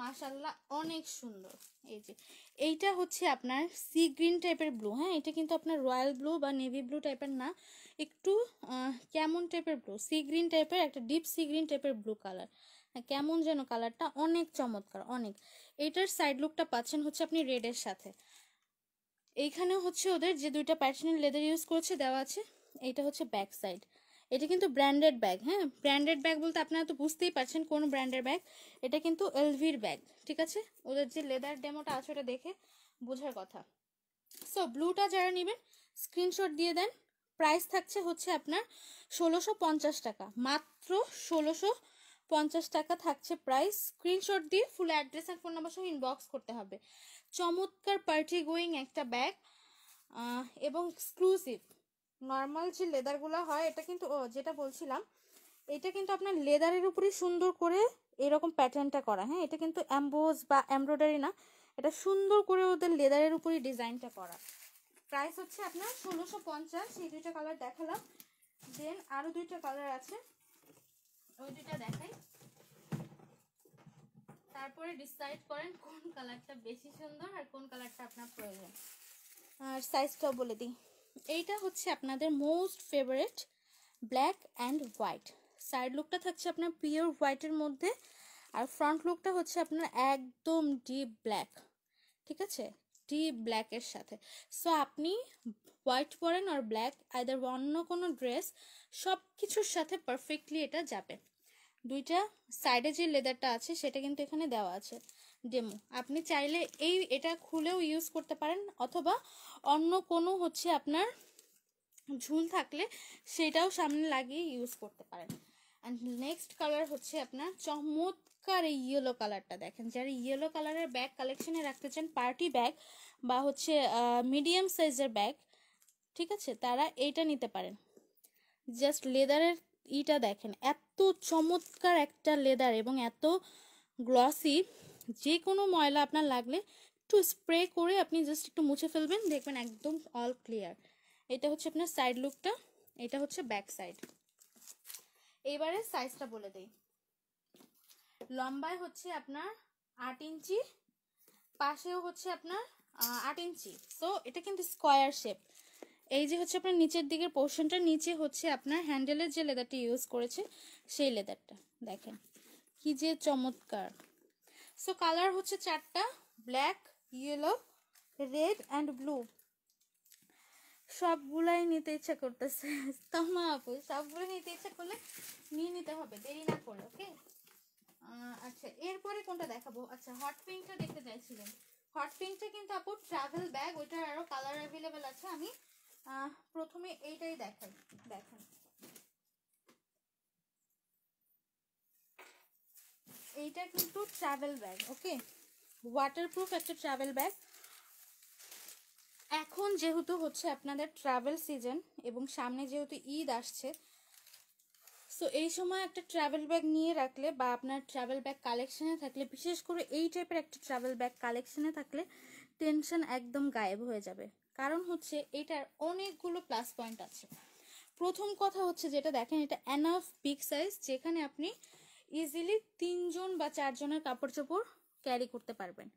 মাশাল্লাহ অনেক সুন্দর এই যে এইটা হচ্ছে আপনার সি গ্রিন টাইপের ব্লু হ্যাঁ এটা কিন্তু আপনার রয়্যাল ব্লু বা নেভি ব্লু টাইপের না একটু কেমন টাইপের ব্লু সি গ্রিন টাইপের একটা ডিপ সি গ্রিন টাইপের ব্লু কালার হ্যাঁ কেমন যেন কালারটা অনেক চমৎকার অনেক এইটার সাইড লুকটা পাচ্ছেন হচ্ছে আপনি রেডের সাথে এইখানে হচ্ছে ওদের যে দুইটা প্যাটার্নের লেদার ইউজ করেছে দেওয়া আছে এইটা হচ্ছে ব্যাক সাইড এটা কিন্তু ব্র্যান্ডেড ব্যাগ হ্যাঁ ব্র্যান্ডেড ব্যাগ বলতে আপনারা তো বুঝতেই পারছেন কোন ব্র্যান্ডের ব্যাগ এটা কিন্তু এলভির ব্যাগ ঠিক আছে ওদের যে লেদার ডেমোটা আছে ওটা দেখে বোঝার কথা সো ব্লুটা যারা নেবেন স্ক্রিনশট দিয়ে দেন প্রাইস থাকছে হচ্ছে আপনার ষোলোশো পঞ্চাশ টাকা মাত্র ষোলোশো পঞ্চাশ টাকা থাকছে প্রাইস স্ক্রিনশট দিয়ে ফুল অ্যাড্রেস আর ফোন নাম্বার সহ ইনবক্স করতে হবে চমৎকার পার্টি গোয়িং একটা ব্যাগ এবং এক্সক্লুসিভ নর্মাল যে লেদারগুলো হয় এটা কিন্তু ও যেটা বলছিলাম এটা কিন্তু আপনার লেদারের উপরে সুন্দর করে এরকম প্যাটার্নটা করা হ্যাঁ এটা কিন্তু অ্যাম্বোজ বা এমব্রয়ডারি না এটা সুন্দর করে ওদের লেদারের উপরে ডিজাইনটা করা প্রাইস হচ্ছে আপনার ষোলোশো পঞ্চাশ এই দুইটা কালার দেখালাম দেন আরও দুইটা কালার আছে ওই দুইটা দেখাই তারপরে ডিসাইড করেন কোন কালারটা বেশি সুন্দর আর কোন কালারটা আপনার প্রয়োজন আর সাইজটাও বলে দিই এইটা হচ্ছে আপনাদের most favourite black and white side লুকটা থাকছে আপনার পিওর হোয়াইটের মধ্যে আর ফ্রন্ট লুকটা হচ্ছে আপনার একদম ডিপ ব্ল্যাক ঠিক আছে ডিপ ব্ল্যাকের সাথে সো আপনি হোয়াইট পরেন আর ব্ল্যাক আইদার অন্য কোনো ড্রেস সব কিছুর সাথে পারফেক্টলি এটা যাবে দুইটা সাইডে যে লেদারটা আছে সেটা কিন্তু এখানে দেওয়া আছে ডেমো আপনি চাইলে এই এটা খুলেও ইউজ করতে পারেন অথবা অন্য কোনো হচ্ছে আপনার ঝুল থাকলে সেটাও সামনে লাগিয়ে ইউজ করতে পারেন অ্যান্ড নেক্সট কালার হচ্ছে আপনার চমৎকার এই ইয়েলো কালারটা দেখেন যারা ইয়েলো কালারের ব্যাগ কালেকশনে রাখতে চান পার্টি ব্যাগ বা হচ্ছে মিডিয়াম সাইজের ব্যাগ ঠিক আছে তারা এইটা নিতে পারেন জাস্ট লেদারের ইটা দেখেন এত চমৎকার একটা লেদার এবং এত গ্লসি যে কোনো ময়লা আপনার লাগলে একটু স্প্রে করে আপনি জাস্ট একটু মুছে ফেলবেন দেখবেন একদম অল ক্লিয়ার এটা হচ্ছে আপনার সাইড লুকটা এটা হচ্ছে ব্যাক সাইড এবারে সাইজটা বলে দেই লম্বায় হচ্ছে আপনার আট ইঞ্চি পাশেও হচ্ছে আপনার আট ইঞ্চি সো এটা কিন্তু স্কোয়ার শেপ এই যে হচ্ছে আপনার নিচের দিকের পোর্শনটা নিচে হচ্ছে আপনার হ্যান্ডেলের যে লেদারটি ইউজ করেছে সেই লেদারটা দেখেন কি যে চমৎকার সো কালার হচ্ছে চারটা black yellow red and blue সবগুলাই নিতে ইচ্ছা করতেছে তোমা আপু সবগুলো নিতে ইচ্ছা করলে নিয়ে নিতে হবে দেরি না করে ওকে আচ্ছা এরপরে কোনটা দেখাবো আচ্ছা হট পিঙ্কটা দেখতে চাইছিলেন হট পিঙ্কটা কিন্তু আপু ট্রাভেল ব্যাগ ওইটার আরও কালার অ্যাভেলেবেল আছে আমি প্রথমে এইটাই দেখাই দেখেন এইটা কিন্তু ট্রাভেল ব্যাগ ওকে ওয়াটারপ্রুফ একটা ট্রাভেল ব্যাগ এখন যেহেতু হচ্ছে আপনাদের ট্রাভেল সিজন এবং সামনে যেহেতু ঈদ আসছে সো এই সময় একটা ট্রাভেল ব্যাগ নিয়ে রাখলে বা আপনার ট্রাভেল ব্যাগ কালেকশানে থাকলে বিশেষ করে এই টাইপের একটা ট্রাভেল ব্যাগ কালেকশানে থাকলে টেনশন একদম গায়েব হয়ে যাবে কারণ হচ্ছে এটার অনেকগুলো প্লাস পয়েন্ট আছে প্রথম কথা হচ্ছে যেটা দেখেন এটা অ্যানাফ বিগ সাইজ যেখানে আপনি ইজিলি তিনজন বা চারজনের কাপড় চোপড় ক্যারি করতে পারবেন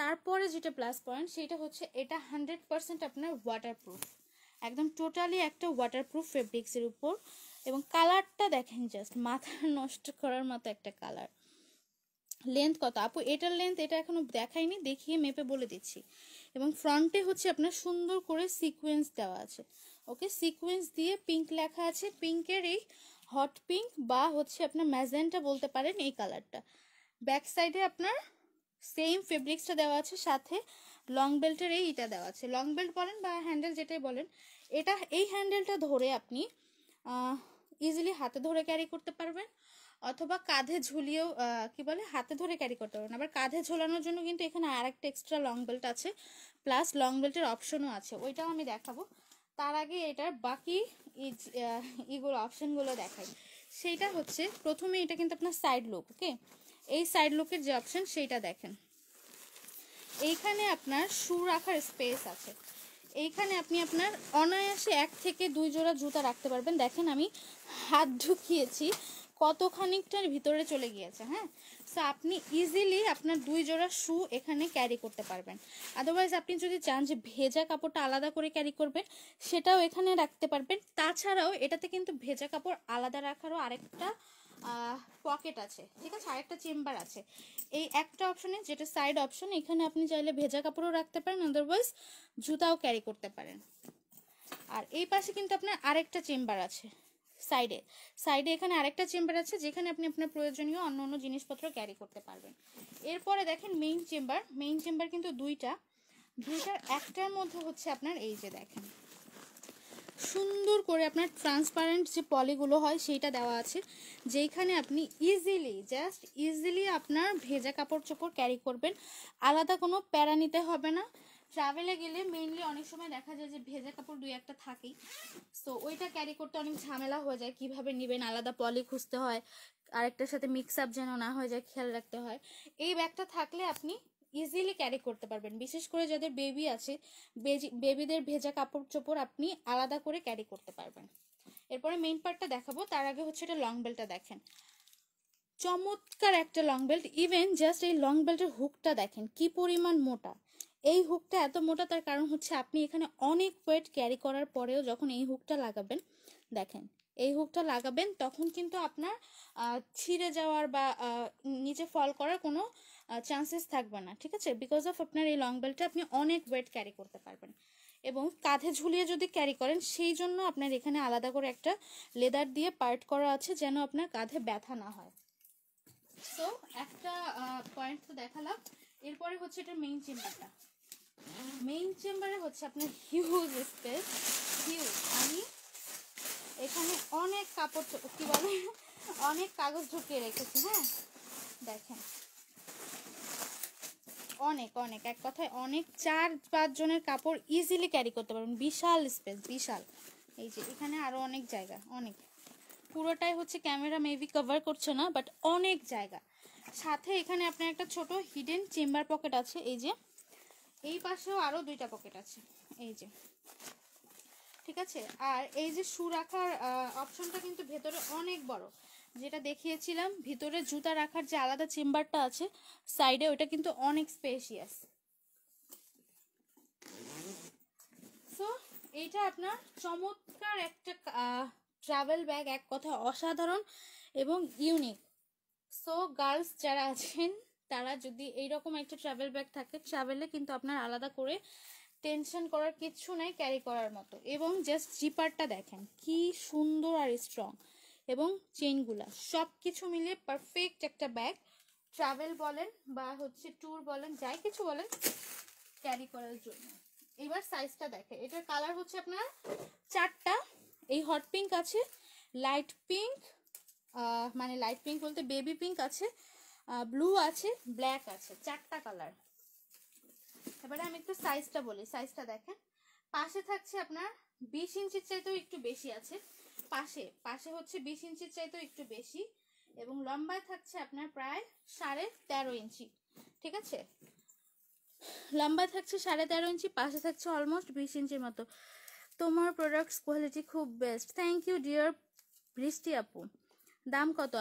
তারপরে যেটা প্লাস পয়েন্ট সেটা হচ্ছে এটা হান্ড্রেড পারসেন্ট আপনার ওয়াটারপ্রুফ একদম টোটালি একটা ওয়াটারপ্রুফ ফেব্রিক্সের উপর এবং কালারটা দেখেন জাস্ট মাথা নষ্ট করার মতো একটা কালার লেন্থ কত আপু এটার লেন্থ এটা এখনো দেখাইনি দেখিয়ে মেপে বলে দিচ্ছি এবং ফ্রন্টে হচ্ছে আপনার সুন্দর করে সিকোয়েন্স দেওয়া আছে ওকে সিকোয়েন্স দিয়ে পিঙ্ক লেখা আছে পিঙ্কের এই হট পিঙ্ক বা হচ্ছে আপনার ম্যাজেন্টা বলতে পারেন এই কালারটা ব্যাক সাইডে আপনার সেম ফেব্রিক্সটা দেওয়া আছে সাথে লং বেল্টের এই এটা দেওয়া আছে লং বেল্ট বলেন বা হ্যান্ডেল যেটাই বলেন এটা এই হ্যান্ডেলটা ধরে আপনি ইজিলি হাতে ধরে ক্যারি করতে পারবেন অথবা কাঁধে ঝুলিয়েও কি বলে হাতে ধরে ক্যারি করতে পারবেন আবার কাঁধে ঝোলানোর জন্য কিন্তু এখানে আর একটা এক্সট্রা লং বেল্ট আছে প্লাস লং বেল্টের অপশনও আছে ওইটাও আমি দেখাবো তার আগে এটার বাকি ইগুলো অপশানগুলো দেখাই সেইটা হচ্ছে প্রথমে এটা কিন্তু আপনার সাইড লুক ওকে এই সাইড লুকের যে অপশান সেইটা দেখেন এইখানে আপনার শু রাখার স্পেস আছে এইখানে আপনি আপনার অনায়াসে এক থেকে দুই জোড়া জুতা রাখতে পারবেন দেখেন আমি হাত ঢুকিয়েছি কত খানিকটার ভিতরে চলে গিয়েছে হ্যাঁ সো আপনি ইজিলি আপনার দুই জোড়া শু এখানে ক্যারি করতে পারবেন আদারওয়াইজ আপনি যদি চান যে ভেজা কাপড়টা আলাদা করে ক্যারি করবেন সেটাও এখানে রাখতে পারবেন তাছাড়াও এটাতে কিন্তু ভেজা কাপড় আলাদা রাখারও আরেকটা পকেট আছে ঠিক আছে আরেকটা চেম্বার আছে এই একটা অপশনে যেটা সাইড অপশন এখানে আপনি চাইলে ভেজা কাপড়ও রাখতে পারেন আদারওয়াইজ জুতাও ক্যারি করতে পারেন আর এই পাশে কিন্তু আপনার আরেকটা চেম্বার আছে সাইডে সাইডে এখানে আরেকটা চেম্বার আছে যেখানে আপনি আপনার প্রয়োজনীয় অন্য অন্য জিনিসপত্র ক্যারি করতে পারবেন এরপরে দেখেন মেইন চেম্বার মেইন চেম্বার কিন্তু দুইটা দুইটার একটার মধ্যে হচ্ছে আপনার এই যে দেখেন সুন্দর করে আপনার ট্রান্সপারেন্ট যে পলিগুলো হয় সেইটা দেওয়া আছে যেইখানে আপনি ইজিলি জাস্ট ইজিলি আপনার ভেজা কাপড় চোপড় ক্যারি করবেন আলাদা কোনো প্যারা নিতে হবে না ট্রাভেলে গেলে মেইনলি অনেক সময় দেখা যায় যে ভেজা কাপড় দুই একটা থাকেই সো ওইটা ক্যারি করতে অনেক ঝামেলা হয়ে যায় কিভাবে নেবেন আলাদা পলি খুঁজতে হয় আরেকটার সাথে মিক্স আপ যেন না হয়ে যায় খেয়াল রাখতে হয় এই ব্যাগটা থাকলে আপনি ইজিলি ক্যারি করতে পারবেন বিশেষ করে যাদের বেবি আছে বেবিদের ভেজা কাপড় চোপড় আপনি আলাদা করে ক্যারি করতে পারবেন এরপরে মেইন পার্টটা দেখাবো তার আগে হচ্ছে এটা লং বেল্টটা দেখেন চমৎকার একটা লং বেল্ট ইভেন জাস্ট এই লং বেল্টের হুকটা দেখেন কি পরিমাণ মোটা এই হুকটা এত মোটা তার কারণ হচ্ছে আপনি এখানে অনেক ওয়েট ক্যারি করার পরেও যখন এই হুকটা লাগাবেন দেখেন এই হুকটা লাগাবেন তখন কিন্তু আপনার ছিঁড়ে যাওয়ার বা নিচে ফল করার কোনো চান্সেস থাকবে না ঠিক আছে বিকজ অফ আপনার এই লং বেলটা আপনি অনেক ওয়েট ক্যারি করতে পারবেন এবং কাঁধে ঝুলিয়ে যদি ক্যারি করেন সেই জন্য আপনার এখানে আলাদা করে একটা লেদার দিয়ে পার্ট করা আছে যেন আপনার কাঁধে ব্যথা না হয় সো একটা পয়েন্ট তো দেখালাম এরপরে হচ্ছে এটার মেইন চেম্বারটা মেইন চেম্বারে হচ্ছে আপনার হিউজ স্পেস হিউজ আমি এখানে অনেক কাপড় কি বলে অনেক কাগজ ঢুকিয়ে রেখেছি হ্যাঁ দেখেন অনেক অনেক এক কথায় অনেক চার পাঁচজনের কাপড় ইজিলি ক্যারি করতে পারবেন বিশাল স্পেস বিশাল এই যে এখানে আরও অনেক জায়গা অনেক পুরোটাই হচ্ছে ক্যামেরা মেবি কভার করছে না বাট অনেক জায়গা সাথে এখানে আপনার একটা ছোট হিডেন চেম্বার পকেট আছে এই যে এই পাশেও আরও দুইটা পকেট আছে এই যে ঠিক আছে আর এই যে শু রাখার অপশনটা কিন্তু ভেতরে অনেক বড় যেটা দেখিয়েছিলাম ভিতরে জুতা রাখার যে আলাদা চেম্বারটা আছে সাইডে ওটা কিন্তু অনেক স্পেশিয়াস সো এইটা আপনার চমৎকার একটা ট্রাভেল ব্যাগ এক কথা অসাধারণ এবং ইউনিক সো গার্লস যারা আছেন তারা যদি এইরকম একটা ট্রাভেল ব্যাগ থাকে ট্রাভেলে কিন্তু আপনার আলাদা করে টেনশন করার কিচ্ছু নাই ক্যারি করার মতো এবং জাস্ট জিপারটা দেখেন কি সুন্দর আর স্ট্রং এবং চেনগুলা সব কিছু মিলে পারফেক্ট একটা ব্যাগ ট্রাভেল বলেন বা হচ্ছে ট্যুর বলেন যাই কিছু বলেন ক্যারি করার জন্য এবার সাইজটা দেখে এটার কালার হচ্ছে আপনার চারটা এই হট পিঙ্ক আছে লাইট পিঙ্ক মানে লাইট পিঙ্ক বলতে বেবি পিঙ্ক আছে ব্লু আছে ব্ল্যাক আছে চারটা কালার এবারে আমি একটু সাইজটা বলি সাইজটা দেখেন পাশে থাকছে আপনার বিশ ইঞ্চির চাইতেও একটু বেশি আছে পাশে পাশে হচ্ছে বিশ ইঞ্চির চাইতেও একটু বেশি এবং লম্বায় থাকছে আপনার প্রায় সাড়ে তেরো ইঞ্চি ঠিক আছে লম্বায় থাকছে সাড়ে তেরো ইঞ্চি পাশে থাকছে অলমোস্ট বিশ ইঞ্চির মতো তোমার প্রোডাক্টস কোয়ালিটি খুব best thank you dear Brishti আপু দাম কত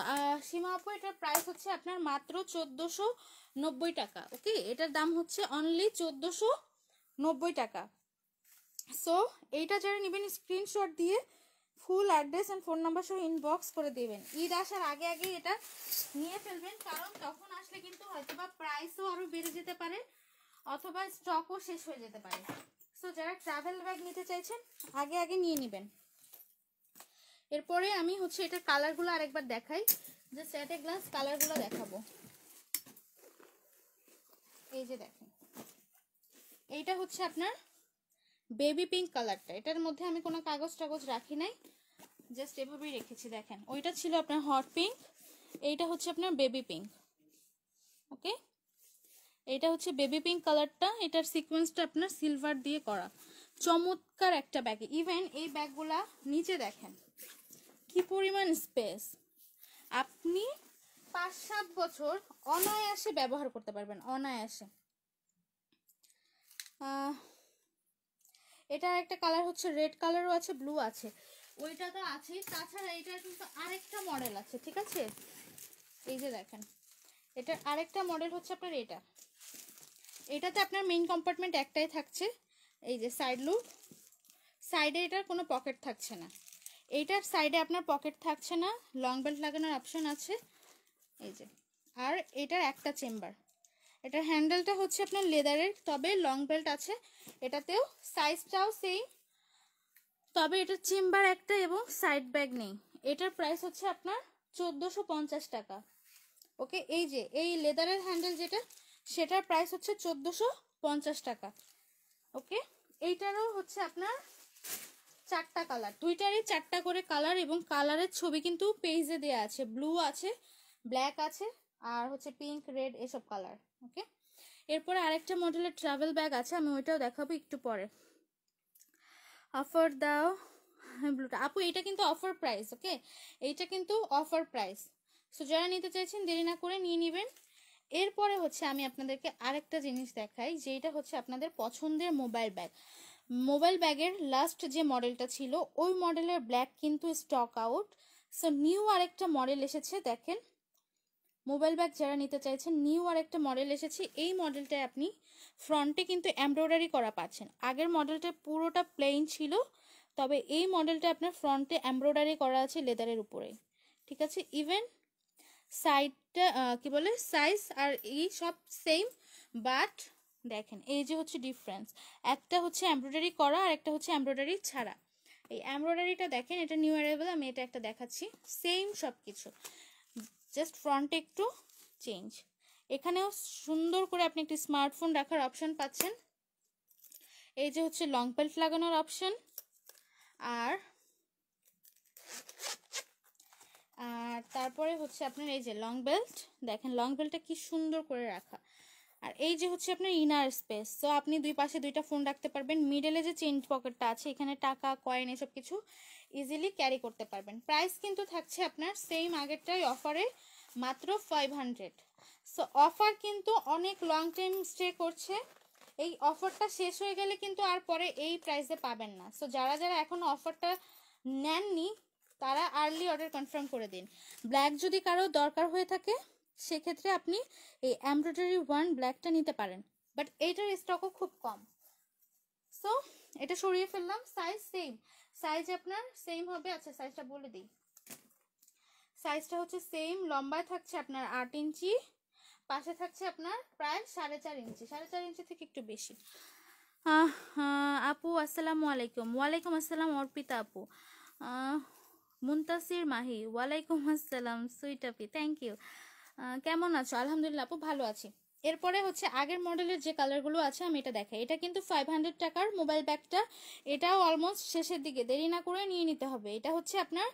সীমা আপু এটার প্রাইস হচ্ছে আপনার মাত্র চোদ্দোশো নব্বই টাকা ওকে এটার দাম হচ্ছে অনলি চোদ্দোশো নব্বই টাকা সো এইটা যারা নেবেন স্ক্রিনশট দিয়ে full address and phone number সহ ইনবক্স করে দেবেন ঈদ আসার আগে আগে এটা নিয়ে ফেলবেন কারণ তখন আসলে কিন্তু হয়তো বা প্রাইসও আরও বেড়ে যেতে পারে অথবা স্টকও শেষ হয়ে যেতে পারে সো যারা ট্রাভেল ব্যাগ নিতে চাইছেন আগে আগে নিয়ে নেবেন এরপরে আমি হচ্ছে এটার কালারগুলো আরেকবার দেখাই যে স্যাটে গ্লাস কালারগুলো দেখাবো এই যে দেখেন এইটা হচ্ছে আপনার বেবি পিঙ্ক কালারটা এটার মধ্যে আমি কোনো কাগজ টাগজ রাখি নাই জাস্ট এভাবেই রেখেছি দেখেন ওইটা ছিল আপনার হট পিঙ্ক এইটা হচ্ছে আপনার বেবি পিঙ্ক ওকে এটা হচ্ছে বেবি পিঙ্ক কালারটা এটার সিকোয়েন্সটা আপনার সিলভার দিয়ে করা চমৎকার একটা ব্যাগ ইভেন এই ব্যাগগুলা নিচে দেখেন কি পরিমাণ স্পেস আপনি পাঁচ সাত বছর অনায়াসে ব্যবহার করতে পারবেন অনায়াসে এটার একটা কালার হচ্ছে রেড কালারও আছে ব্লু আছে ওইটা তো আছেই তাছাড়া এটার কিন্তু আরেকটা মডেল আছে ঠিক আছে এই যে দেখেন এটা আরেকটা মডেল হচ্ছে আপনার এটা এটাতে আপনার মেইন কম্পার্টমেন্ট একটাই থাকছে এই যে সাইড লুক সাইডে এটার কোনো পকেট থাকছে না এইটার সাইডে আপনার পকেট থাকছে না লং বেল্ট লাগানোর অপশন আছে এই যে আর এটার একটা চেম্বার এটার হ্যান্ডেলটা হচ্ছে আপনার লেদারের তবে লং বেল্ট আছে এটাতেও সাইজটাও সেই তবে এটার চেম্বার একটা এবং সাইড ব্যাগ নেই এটার প্রাইস হচ্ছে আপনার চোদ্দোশো পঞ্চাশ টাকা ওকে এই যে এই লেদারের হ্যান্ডেল যেটা সেটার প্রাইস হচ্ছে চোদ্দোশো টাকা ওকে এইটারও হচ্ছে আপনার চারটা কালার দুইটারই চারটা করে কালার এবং কালারের ছবি কিন্তু পেজে দেয়া আছে ব্লু আছে ব্ল্যাক আছে আর হচ্ছে পিঙ্ক রেড এসব কালার ওকে এরপরে আরেকটা মডেলের ট্রাভেল ব্যাগ আছে আমি ওইটাও দেখাবো একটু পরে অফার দাও ব্লুটা হ্যাঁ, আপু এটা কিন্তু অফার প্রাইস ওকে এইটা কিন্তু অফার প্রাইস সো যারা নিতে চাইছেন দেরি না করে নিয়ে নেবেন এরপরে হচ্ছে আমি আপনাদেরকে আরেকটা জিনিস দেখাই এটা হচ্ছে আপনাদের পছন্দের মোবাইল ব্যাগ মোবাইল ব্যাগের লাস্ট যে মডেলটা ছিল ওই মডেলের ব্ল্যাক কিন্তু স্টক আউট সো নিউ আরেকটা মডেল এসেছে দেখেন মোবাইল ব্যাগ যারা নিতে চাইছেন নিউ আর একটা মডেল এসেছে এই মডেলটায় আপনি ফ্রন্টে কিন্তু এমব্রয়ডারি করা পাচ্ছেন আগের মডেলটা পুরোটা প্লেন ছিল তবে এই মডেলটা আপনার ফ্রন্টে এমব্রয়ডারি করা আছে লেদারের উপরে ঠিক আছে ইভেন সাইডটা কি বলে সাইজ আর এই সব সেম বাট দেখেন এই যে হচ্ছে ডিফারেন্স একটা হচ্ছে এমব্রয়ডারি করা আর একটা হচ্ছে এমব্রয়ডারি ছাড়া এই এমব্রয়ডারিটা দেখেন এটা নিউ অ্যারাইভেল আমি এটা একটা দেখাচ্ছি সেম সব কিছু জাস্ট ফ্রন্টে একটু চেঞ্জ এখানেও সুন্দর করে আপনি একটি স্মার্টফোন রাখার অপশন পাচ্ছেন এই যে হচ্ছে লং পেল্ট লাগানোর অপশন আর আর তারপরে হচ্ছে আপনার এই যে লং বেল্ট দেখেন লং বেল্টটা কি সুন্দর করে রাখা আর এই যে হচ্ছে আপনার ইনার স্পেস তো আপনি দুই পাশে দুইটা ফোন রাখতে পারবেন মিডলে যে চেঞ্জ পকেটটা আছে এখানে টাকা কয়েন এসব কিছু ইজিলি ক্যারি করতে পারবেন প্রাইস কিন্তু থাকছে আপনার সেম আগেরটাই অফারে মাত্র ফাইভ হান্ড্রেড সো অফার কিন্তু অনেক লং টাইম স্টে করছে এই অফারটা শেষ হয়ে গেলে কিন্তু আর পরে এই প্রাইসে পাবেন না সো যারা যারা এখন অফারটা নেননি তারা আর্লি অর্ডার কনফার্ম করে দিন ব্ল্যাক যদি কারো দরকার হয়ে থাকে সেক্ষেত্রে আপনি এই এমব্রয়ডারি ওয়ান ব্ল্যাকটা নিতে পারেন বাট এইটার স্টকও খুব কম সো এটা সরিয়ে ফেললাম সাইজ সেম সাইজ আপনার সেম হবে আচ্ছা সাইজটা বলে দিই সাইজটা হচ্ছে সেম লম্বায় থাকছে আপনার আট ইঞ্চি পাশে থাকছে আপনার প্রায় সাড়ে চার ইঞ্চি সাড়ে চার ইঞ্চি থেকে একটু বেশি আপু আসসালাম আলাইকুম ওয়ালাইকুম আসসালাম অর্পিতা আপু মুন্তাসির মাহি ওয়ালাইকুম আসসালাম সুইট আপি থ্যাংক ইউ কেমন আছো আলহামদুলিল্লাহ আপু ভালো আছি এরপরে হচ্ছে আগের মডেলের যে কালারগুলো আছে আমি এটা দেখাই এটা কিন্তু ফাইভ হান্ড্রেড টাকার মোবাইল ব্যাগটা এটাও অলমোস্ট শেষের দিকে দেরি না করে নিয়ে নিতে হবে এটা হচ্ছে আপনার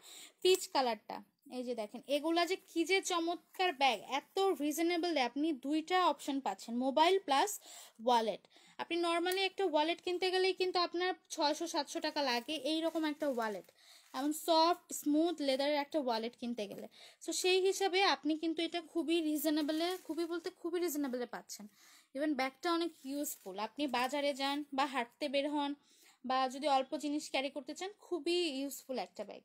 পিচ কালারটা এই যে দেখেন এগুলা যে কি যে চমৎকার ব্যাগ এত রিজনেবল আপনি দুইটা অপশন পাচ্ছেন মোবাইল প্লাস ওয়ালেট আপনি নর্মালি একটা ওয়ালেট কিনতে গেলেই কিন্তু আপনার ছয়শো সাতশো টাকা লাগে এই রকম একটা ওয়ালেট এমন সফট স্মুথ লেদারের একটা ওয়ালেট কিনতে গেলে সো সেই হিসাবে আপনি কিন্তু এটা খুবই রিজনেবলে খুবই বলতে খুবই রিজনেবলে পাচ্ছেন ইভেন ব্যাগটা অনেক ইউজফুল আপনি বাজারে যান বা হাঁটতে বের হন বা যদি অল্প জিনিস ক্যারি করতে চান খুবই ইউজফুল একটা ব্যাগ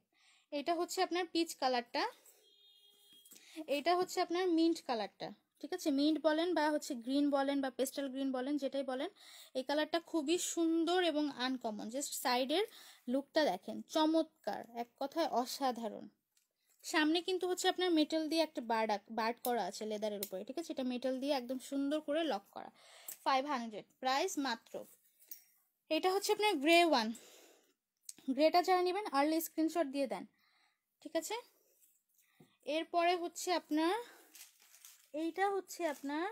এটা হচ্ছে আপনার পিচ কালারটা এটা হচ্ছে আপনার মিন্ট কালারটা ঠিক আছে মিন্ট বলেন বা হচ্ছে গ্রিন বলেন বা পেস্টাল গ্রিন বলেন যেটাই বলেন এই কালারটা খুবই সুন্দর এবং আনকমন জাস্ট সাইডের লুকটা দেখেন চমৎকার এক কথায় অসাধারণ সামনে কিন্তু হচ্ছে আপনার মেটাল দিয়ে একটা বার্ড বার্ড করা আছে লেদারের উপরে ঠিক আছে এটা মেটাল দিয়ে একদম সুন্দর করে লক করা ফাইভ হান্ড্রেড প্রাইস মাত্র এটা হচ্ছে আপনার গ্রে ওয়ান গ্রেটা যারা নেবেন আর্লি স্ক্রিনশট দিয়ে দেন ঠিক আছে এরপরে হচ্ছে আপনার এইটা হচ্ছে আপনার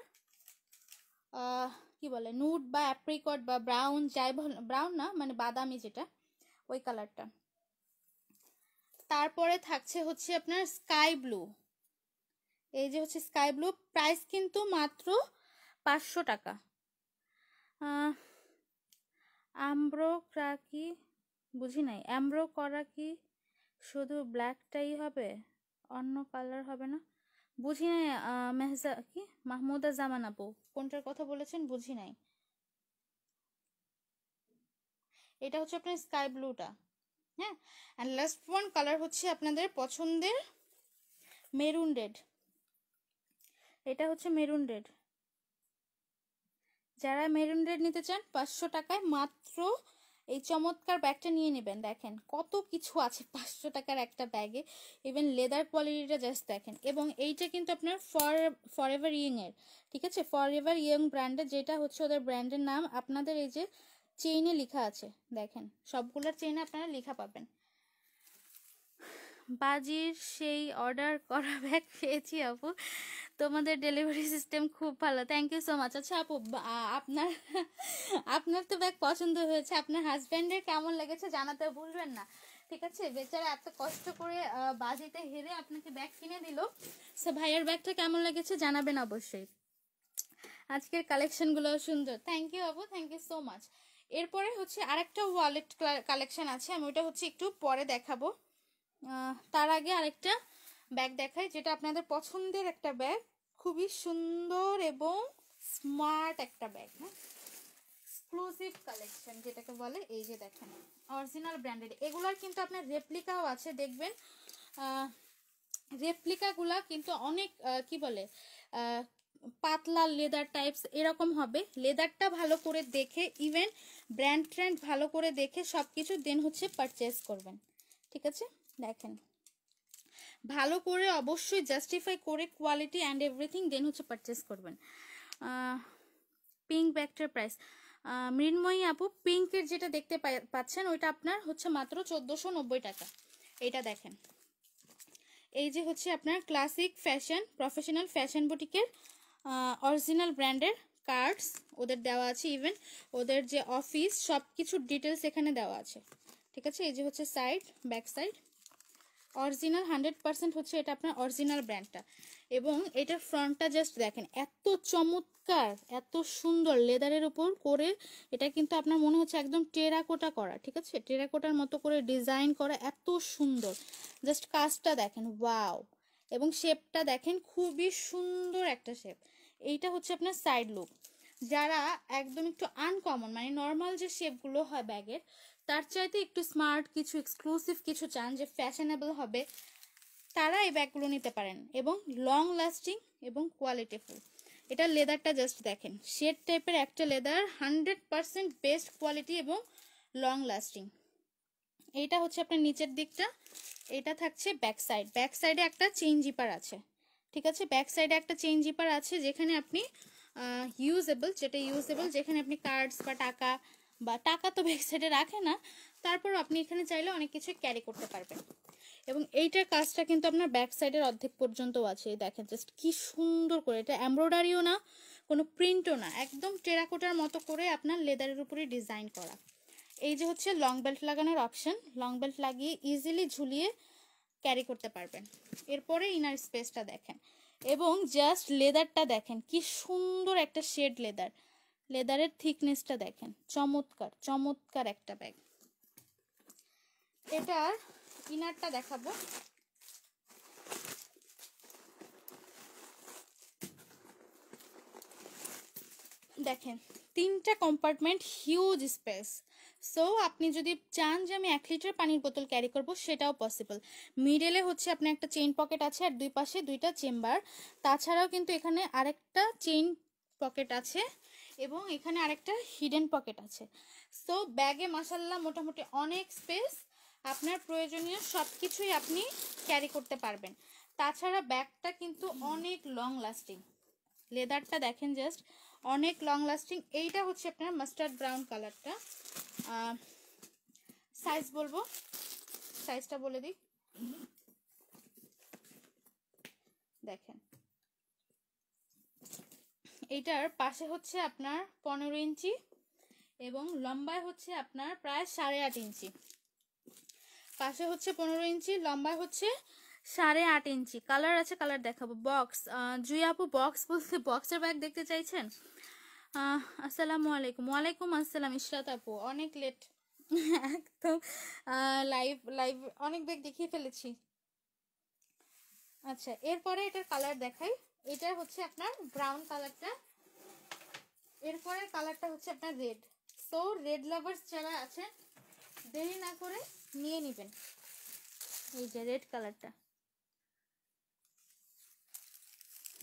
কি বলে নুট বা অ্যাপ্রিকট বা ব্রাউন যাই ব্রাউন না মানে বাদামি যেটা ওই কালারটা তারপরে থাকছে হচ্ছে আপনার স্কাই ব্লু এই যে হচ্ছে স্কাই ব্লু প্রাইস কিন্তু মাত্র পাঁচশো টাকা আম্ব্রো ক্রাকি বুঝি নাই অ্যাম্ব্রো করা কি শুধু ব্ল্যাকটাই হবে অন্য কালার হবে না বুঝি নাই মেহজা কি মাহমুদা জামান আপু কোনটার কথা বলেছেন বুঝি নাই এটা হচ্ছে আপনার স্কাই ব্লুটা হ্যাঁ অ্যান্ড লাস্ট ওয়ান কালার হচ্ছে আপনাদের পছন্দের মেরুন রেড এটা হচ্ছে মেরুন রেড যারা মেরুন রেড নিতে চান পাঁচশো টাকায় মাত্র এই চমৎকার ব্যাগটা নিয়ে নেবেন দেখেন কত কিছু আছে পাঁচশো টাকার একটা ব্যাগে ইভেন লেদার কোয়ালিটিটা জাস্ট দেখেন এবং এইটা কিন্তু আপনার ফর ফর এভার ইয়ংয়ের ঠিক আছে ফর এভার ইয়ং ব্র্যান্ডের যেটা হচ্ছে ওদের ব্র্যান্ডের নাম আপনাদের এই যে চেইনে লেখা আছে দেখেন সবগুলোর চেইনে আপনারা লেখা পাবেন বাজির সেই অর্ডার করা ব্যাগ পেয়েছি আপু তোমাদের ডেলিভারি সিস্টেম খুব ভালো থ্যাংক ইউ সো মাচ আচ্ছা আপু আপনার আপনার তো ব্যাগ পছন্দ হয়েছে আপনার হাজব্যান্ডের কেমন লেগেছে জানাতে ভুলবেন না ঠিক আছে বেচারা এত কষ্ট করে বাজিতে হেরে আপনাকে ব্যাগ কিনে দিল সে ভাইয়ের ব্যাগটা কেমন লেগেছে জানাবেন অবশ্যই আজকের কালেকশনগুলো সুন্দর থ্যাংক ইউ আপু থ্যাংক ইউ সো মাচ এরপরে হচ্ছে আরেকটা ওয়ালেট কালেকশন আছে আমি ওটা হচ্ছে একটু পরে দেখাবো তার আগে আরেকটা ব্যাগ দেখাই যেটা আপনাদের পছন্দের একটা ব্যাগ খুবই সুন্দর এবং স্মার্ট একটা ব্যাগ হ্যাঁ এক্সক্লুসিভ কালেকশন যেটাকে বলে এই যে দেখেন অরিজিনাল ব্র্যান্ডেড এগুলার কিন্তু আপনার রেপ্লিকাও আছে দেখবেন রেপ্লিকাগুলা কিন্তু অনেক কি বলে পাতলা লেদার টাইপস এরকম হবে লেদারটা ভালো করে দেখে ইভেন ব্র্যান্ড ট্রেন্ড ভালো করে দেখে সব কিছু দেন হচ্ছে পারচেস করবেন ঠিক আছে দেখেন ভালো করে অবশ্যই জাস্টিফাই করে কোয়ালিটি অ্যান্ড এভরিথিং দেন হচ্ছে পারচেস করবেন পিঙ্ক ব্যাগটার প্রাইস মৃন্ময়ী আপু পিঙ্কের যেটা দেখতে পাচ্ছেন ওইটা আপনার হচ্ছে মাত্র চোদ্দোশো টাকা এটা দেখেন এই যে হচ্ছে আপনার ক্লাসিক ফ্যাশন প্রফেশনাল ফ্যাশন বুটিকের অরিজিনাল ব্র্যান্ডের কার্ডস ওদের দেওয়া আছে ইভেন ওদের যে অফিস সব কিছুর ডিটেলস এখানে দেওয়া আছে ঠিক আছে এই যে হচ্ছে side back side original hundred percent হচ্ছে এটা আপনার অরিজিনাল ব্র্যান্ডটা এবং এটার ফ্রন্টটা জাস্ট দেখেন এত চমৎকার এত সুন্দর লেদারের উপর করে এটা কিন্তু আপনার মনে হচ্ছে একদম টেরাকোটা করা ঠিক আছে টেরাকোটার মতো করে ডিজাইন করা এত সুন্দর জাস্ট কাজটা দেখেন ওয়াও এবং শেপটা দেখেন খুবই সুন্দর একটা শেপ এইটা হচ্ছে আপনার সাইড লুক যারা একদম একটু আনকমন মানে নর্মাল যে শেপগুলো হয় ব্যাগের তার চাইতে একটু স্মার্ট কিছু এক্সক্লুসিভ কিছু চান যে ফ্যাশনেবল হবে তারা এই ব্যাগগুলো নিতে পারেন এবং লং লাস্টিং এবং কোয়ালিটিফুল এটা লেদারটা জাস্ট দেখেন শেড টাইপের একটা leather hundred percent best quality এবং লং লাস্টিং এইটা হচ্ছে আপনার নিচের দিকটা এটা থাকছে ব্যাক সাইড ব্যাক সাইডে একটা চেইন জিপার আছে ঠিক আছে ব্যাক সাইডে একটা চেইন জিপার আছে যেখানে আপনি ইউজেবল যেটা ইউজেবল যেখানে আপনি কার্ডস বা টাকা বা টাকা তো ব্যাকসাইডে রাখে না তারপর আপনি এখানে চাইলে অনেক কিছু ক্যারি করতে পারবেন এবং এইটার কাজটা কিন্তু আপনার ব্যাক সাইডের অর্ধেক পর্যন্তও আছে দেখেন জাস্ট কি সুন্দর করে এটা এমব্রয়ডারিও না কোনো প্রিন্টও না একদম টেরাকোটার মতো করে আপনার লেদারের উপরে ডিজাইন করা এই যে হচ্ছে লং বেল্ট লাগানোর অপশন লং বেল্ট লাগিয়ে ইজিলি ঝুলিয়ে ক্যারি করতে পারবেন এরপরে ইনার স্পেসটা দেখেন এবং জাস্ট লেদারটা দেখেন কি সুন্দর একটা শেড লেদার লেদারের থিকনেসটা দেখেন চমৎকার চমৎকার একটা ব্যাগ এটার ইনারটা দেখাবো দেখেন তিনটা কম্পার্টমেন্ট হিউজ স্পেস সো আপনি যদি চান যে আমি এক লিটার পানির বোতল ক্যারি করব সেটাও পসিবল মিডেলে হচ্ছে আপনি একটা চেইন পকেট আছে আর দুই পাশে দুইটা চেম্বার তাছাড়াও কিন্তু এখানে আরেকটা চেইন পকেট আছে এবং এখানে আরেকটা হিডেন পকেট আছে সো ব্যাগে মাসাল্লাহ মোটামুটি অনেক স্পেস আপনার প্রয়োজনীয় সব কিছুই আপনি ক্যারি করতে পারবেন তাছাড়া ব্যাগটা কিন্তু অনেক লং লাস্টিং লেদারটা দেখেন জাস্ট অনেক লং লাস্টিং এইটা হচ্ছে আপনার মাস্টার্ড ব্রাউন কালারটা সাইজ বলবো সাইজটা বলে দিই দেখেন এটার পাশে হচ্ছে আপনার পনেরো ইঞ্চি এবং লম্বায় হচ্ছে আপনার প্রায় সাড়ে আট ইঞ্চি পাশে হচ্ছে পনেরো ইঞ্চি লম্বায় হচ্ছে সাড়ে আট ইঞ্চি কালার আছে কালার দেখাবো বক্স জুই আপু বক্স বলতে বক্সের ব্যাগ দেখতে চাইছেন আসসালামু আলাইকুম ওয়ালাইকুম আসসালাম ইশরাত আপু অনেক লেট একদম লাইভ লাইভ অনেক ব্যাগ দেখিয়ে ফেলেছি আচ্ছা এরপরে এটার কালার দেখাই এটা হচ্ছে আপনার ব্রাউন কালারটা এরপরের কালারটা হচ্ছে আপনার রেড সো রেড লাভার্স যারা আছেন দেরি না করে নিয়ে নেবেন এই যে রেড কালারটা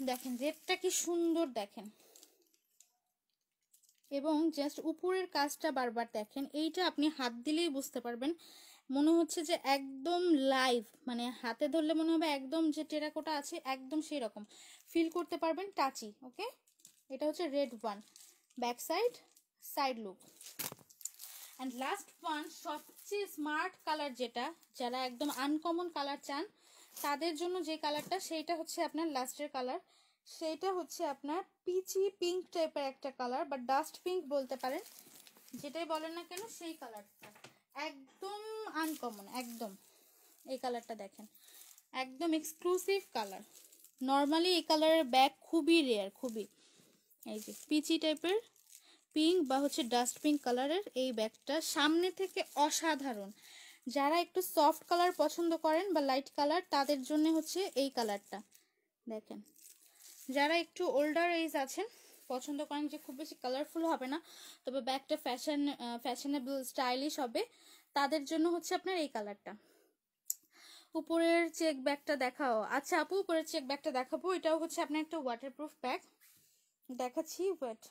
দেখেন রেডটা কি সুন্দর দেখেন এবং জাস্ট উপরের কাজটা বারবার দেখেন এইটা আপনি হাত দিলেই বুঝতে পারবেন মনে হচ্ছে যে একদম লাইভ মানে হাতে ধরলে মনে হবে একদম যে টেরাকোটা আছে একদম সেই রকম ফিল করতে পারবেন টাচি ওকে এটা হচ্ছে red one back side side look and last one সবচেয়ে স্মার্ট কালার যেটা যারা একদম আনকমন কালার চান তাদের জন্য যে কালারটা সেইটা হচ্ছে আপনার লাস্টের কালার সেইটা হচ্ছে আপনার পিচি পিঙ্ক টাইপের একটা কালার বা ডাস্ট পিঙ্ক বলতে পারেন যেটাই বলেন না কেন সেই কালারটা একদম আনকমন একদম এই কালারটা দেখেন একদম এক্সক্লুসিভ কালার নর্মালি এই কালারের ব্যাগ খুবই রেয়ার খুবই এই যে পিচি টাইপের পিঙ্ক বা হচ্ছে ডাস্ট পিঙ্ক কালারের এই ব্যাগটা সামনে থেকে অসাধারণ যারা একটু সফট কালার পছন্দ করেন বা লাইট কালার তাদের জন্য হচ্ছে এই কালারটা দেখেন যারা একটু ওল্ডার এজ আছেন পছন্দ করেন যে খুব বেশি কালারফুল হবে না তবে ব্যাগটা ফ্যাশন ফ্যাশনেবল স্টাইলিশ হবে তাদের জন্য হচ্ছে আপনার এই কালারটা উপরের চেক ব্যাগটা দেখাও আচ্ছা আপু উপরের চেক ব্যাগটা দেখাবো এটাও হচ্ছে আপনার একটা ওয়াটারপ্রুফ ব্যাগ দেখাচ্ছি ওয়েট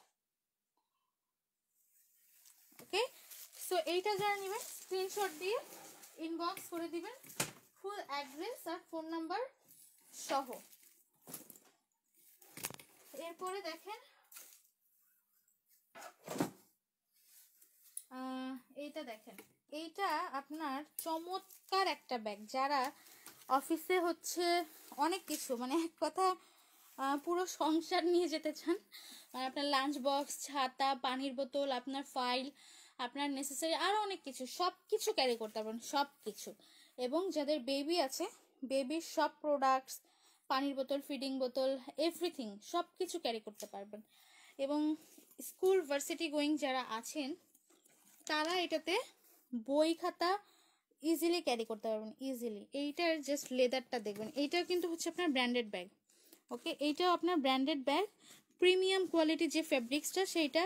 ওকে সো এইটা যারা নেবেন স্ক্রিনশট দিয়ে ইনবক্স করে দিবেন ফুল অ্যাড্রেস আর ফোন নাম্বার সহ এরপরে দেখেন এইটা দেখেন এইটা আপনার চমৎকার একটা ব্যাগ যারা অফিসে হচ্ছে অনেক কিছু মানে এক কথা পুরো সংসার নিয়ে যেতে চান মানে আপনার লাঞ্চ বক্স ছাতা পানির বোতল আপনার ফাইল আপনার নেসেসারি আরও অনেক কিছু সব কিছু ক্যারি করতে পারবেন সব কিছু এবং যাদের বেবি আছে বেবির সব প্রোডাক্টস পানির বোতল ফিডিং বোতল এভরিথিং সব কিছু ক্যারি করতে পারবেন এবং স্কুল ভার্সিটি গোয়িং যারা আছেন তারা এটাতে বই খাতা ইজিলি ক্যারি করতে পারবেন ইজিলি এইটার জাস্ট লেদারটা দেখবেন এইটাও কিন্তু হচ্ছে আপনার ব্র্যান্ডেড ব্যাগ ওকে এইটাও আপনার ব্র্যান্ডেড ব্যাগ প্রিমিয়াম কোয়ালিটির যে ফেব্রিক্সটা সেইটা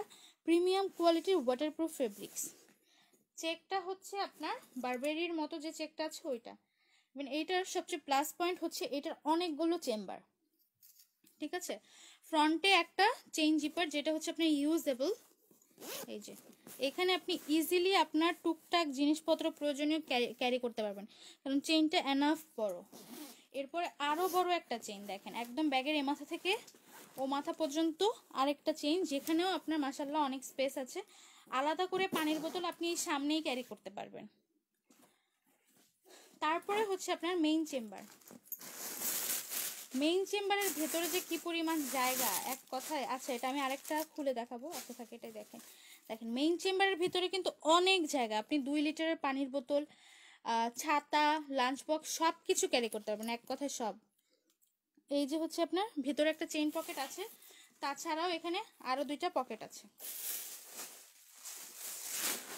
প্রিমিয়াম কোয়ালিটির ওয়াটারপ্রুফ ফেব্রিক্স চেকটা হচ্ছে আপনার বারবেরির মতো যে চেকটা আছে ওইটা ইভেন এইটার সবচেয়ে প্লাস পয়েন্ট হচ্ছে এটার অনেকগুলো চেম্বার ঠিক আছে ফ্রন্টে একটা চেইন জিপার যেটা হচ্ছে আপনার ইউজেবল এই যে এখানে আপনি ইজিলি আপনার টুকটাক জিনিসপত্র প্রয়োজনীয় ক্যারি করতে পারবেন কারণ চেইনটা এনাফ বড় এরপরে আরও বড় একটা চেইন দেখেন একদম ব্যাগের এ মাথা থেকে ও মাথা পর্যন্ত আরেকটা চেইন যেখানেও আপনার মাসাল্লাহ অনেক স্পেস আছে আলাদা করে পানির বোতল আপনি এই সামনেই ক্যারি করতে পারবেন তারপরে হচ্ছে আপনার মেইন চেম্বার মেইন চেম্বারের ভেতরে যে কি পরিমাণ জায়গা এক কথায় আচ্ছা এটা আমি আরেকটা খুলে দেখাবো আচ্ছা থাকে এটাই দেখেন দেখেন মেইন চেম্বারের ভেতরে কিন্তু অনেক জায়গা আপনি দুই লিটারের পানির বোতল ছাতা লাঞ্চ বক্স সব কিছু ক্যারি করতে পারবেন এক কথায় সব এই যে হচ্ছে আপনার ভেতরে একটা চেইন পকেট আছে তাছাড়াও এখানে আরও দুইটা পকেট আছে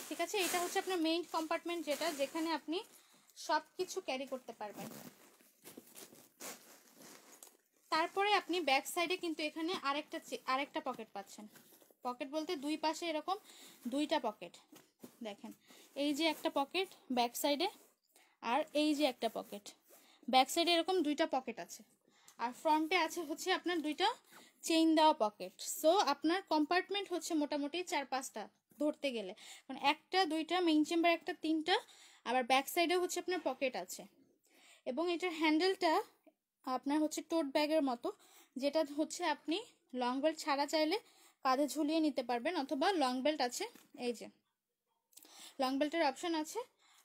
ঠিক আছে এটা হচ্ছে আপনার মেইন কম্পার্টমেন্ট যেটা যেখানে আপনি সব কিছু ক্যারি করতে পারবেন তারপরে আপনি ব্যাক সাইডে কিন্তু এখানে আরেকটা আরেকটা পকেট পাচ্ছেন পকেট বলতে দুই পাশে এরকম দুইটা পকেট দেখেন এই যে একটা পকেট ব্যাক সাইডে আর এই যে একটা পকেট ব্যাক সাইডে এরকম দুইটা পকেট আছে আর ফ্রন্টে আছে হচ্ছে আপনার দুইটা চেইন দেওয়া পকেট সো আপনার কম্পার্টমেন্ট হচ্ছে মোটামুটি চার পাঁচটা ধরতে গেলে মানে একটা দুইটা মেইন চেম্বার একটা তিনটা আবার ব্যাক সাইডেও হচ্ছে আপনার পকেট আছে এবং এটার হ্যান্ডেলটা আপনার হচ্ছে টোট ব্যাগের মতো যেটা হচ্ছে আপনি লং বেল্ট ছাড়া চাইলে কাঁধে ঝুলিয়ে নিতে পারবেন অথবা লং বেল্ট আছে এই যে লং বেল্টের অপশন আছে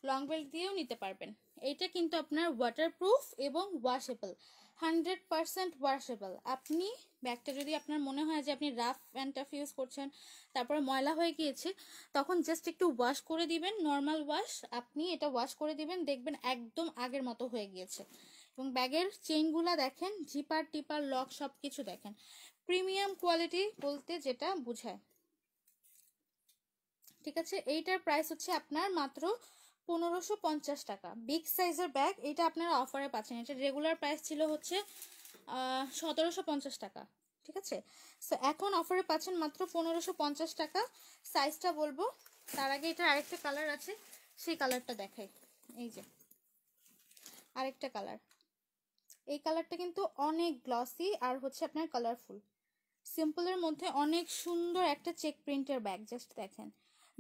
লং বেল্ট দিয়েও নিতে পারবেন এইটা কিন্তু আপনার ওয়াটারপ্রুফ এবং ওয়াশেবল হান্ড্রেড পারসেন্ট ওয়াশেবল আপনি ব্যাগটা যদি আপনার মনে হয় যে আপনি রাফ অ্যান্ড টাফ ইউজ করছেন তারপরে ময়লা হয়ে গিয়েছে তখন জাস্ট একটু ওয়াশ করে দিবেন নর্মাল ওয়াশ আপনি এটা ওয়াশ করে দিবেন দেখবেন একদম আগের মতো হয়ে গিয়েছে এবং ব্যাগের চেইনগুলা দেখেন জিপার টিপার লক সব কিছু দেখেন প্রিমিয়াম কোয়ালিটি বলতে যেটা বোঝায় ঠিক আছে এইটার প্রাইস হচ্ছে আপনার মাত্র পনেরোশো পঞ্চাশ টাকা বিগ সাইজের ব্যাগ এটা আপনারা অফারে পাচ্ছেন এটা রেগুলার প্রাইস ছিল হচ্ছে সতেরোশো পঞ্চাশ টাকা ঠিক আছে সো এখন অফারে পাচ্ছেন মাত্র পনেরোশো পঞ্চাশ টাকা সাইজটা বলবো তার আগে এটা আরেকটা কালার আছে সেই কালারটা দেখাই এই যে আরেকটা কালার এই কালারটা কিন্তু অনেক গ্লসি আর হচ্ছে আপনার কালারফুল সিম্পলের মধ্যে অনেক সুন্দর একটা চেক প্রিন্টের ব্যাগ জাস্ট দেখেন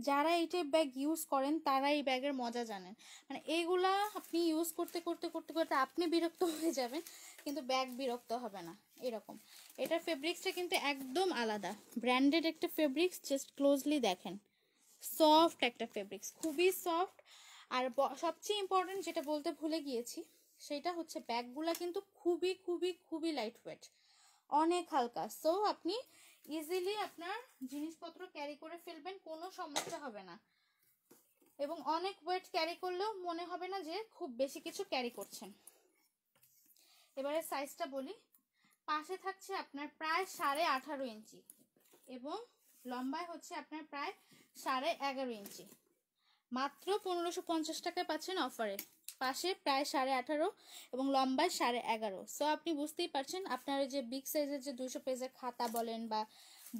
যারা এই টাইপ ব্যাগ ইউজ করেন তারা এই ব্যাগের মজা জানেন মানে এইগুলা আপনি ইউজ করতে করতে করতে করতে আপনি বিরক্ত হয়ে যাবেন কিন্তু ব্যাগ বিরক্ত হবে না এরকম এটার ফেব্রিক্সটা কিন্তু একদম আলাদা ব্র্যান্ডেড একটা ফেব্রিক্স জাস্ট ক্লোজলি দেখেন সফট একটা ফেব্রিক্স খুবই সফট আর সবচেয়ে ইম্পর্টেন্ট যেটা বলতে ভুলে গিয়েছি সেটা হচ্ছে ব্যাগগুলা কিন্তু খুবই খুবই খুবই লাইট ওয়েট অনেক হালকা সো আপনি ইজিলি আপনার জিনিসপত্র ক্যারি করে ফেলবেন কোনো সমস্যা হবে না এবং অনেক ওয়েট ক্যারি করলেও মনে হবে না যে খুব বেশি কিছু ক্যারি করছেন এবারে সাইজটা বলি পাশে থাকছে আপনার প্রায় সাড়ে আঠারো ইঞ্চি এবং লম্বায় হচ্ছে আপনার প্রায় সাড়ে এগারো ইঞ্চি মাত্র পনেরোশো পঞ্চাশ টাকায় পাচ্ছেন অফারে পাশে প্রায় সাড়ে আঠারো এবং লম্বায় সাড়ে এগারো সো আপনি বুঝতেই পারছেন আপনারা যে বিগ সাইজের যে দুশো পেজের খাতা বলেন বা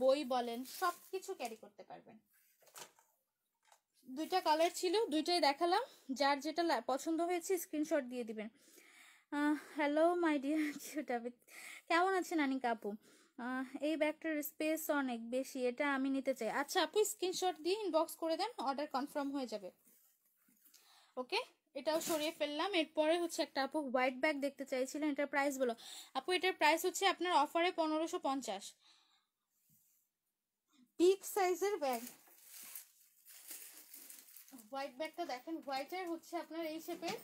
বই বলেন সব কিছু ক্যারি করতে পারবেন দুইটা কালার ছিল দুইটাই দেখালাম যার যেটা পছন্দ হয়েছে স্ক্রিনশট দিয়ে দিবেন হ্যালো মাই ডিয়ার কেমন আছেন আনিকা আপু এই ব্যাগটার স্পেস অনেক বেশি এটা আমি নিতে চাই আচ্ছা আপনি স্ক্রিনশট দিয়ে ইনবক্স করে দেন অর্ডার কনফার্ম হয়ে যাবে ওকে এটাও সরিয়ে ফেললাম এরপরে হচ্ছে একটা আপু হোয়াইট ব্যাগ দেখতে চাইছিলেন এটার প্রাইস বলো আপু এটার প্রাইস হচ্ছে আপনার অফারে পনেরোশো পঞ্চাশ বিগ সাইজের ব্যাগ হোয়াইট ব্যাগটা দেখেন হোয়াইটের হচ্ছে আপনার এই শেপের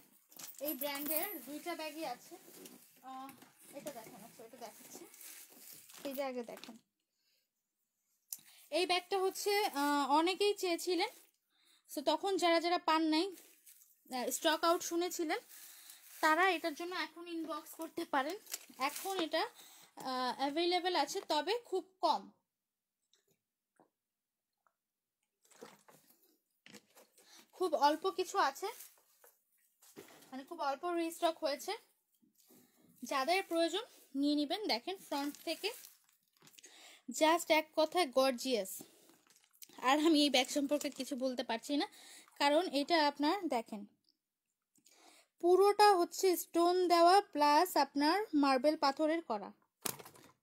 এই ব্র্যান্ডের দুইটা ব্যাগই আছে এটা দেখেন আচ্ছা এটা দেখাচ্ছি এই যে আগে দেখেন এই ব্যাগটা হচ্ছে অনেকেই চেয়েছিলেন সো তখন যারা যারা পান নাই স্টক আউট শুনেছিলেন তারা এটার জন্য এখন ইনবক্স করতে পারেন এখন এটা অ্যাভেলেবেল আছে তবে খুব কম খুব অল্প কিছু আছে মানে খুব অল্প রিস্টক হয়েছে যাদের প্রয়োজন নিয়ে নেবেন দেখেন ফ্রন্ট থেকে জাস্ট এক কথায় গর্জিয়াস আর আমি এই ব্যাগ সম্পর্কে কিছু বলতে পারছি না কারণ এটা আপনার দেখেন পুরোটা হচ্ছে স্টোন দেওয়া প্লাস আপনার মার্বেল পাথরের করা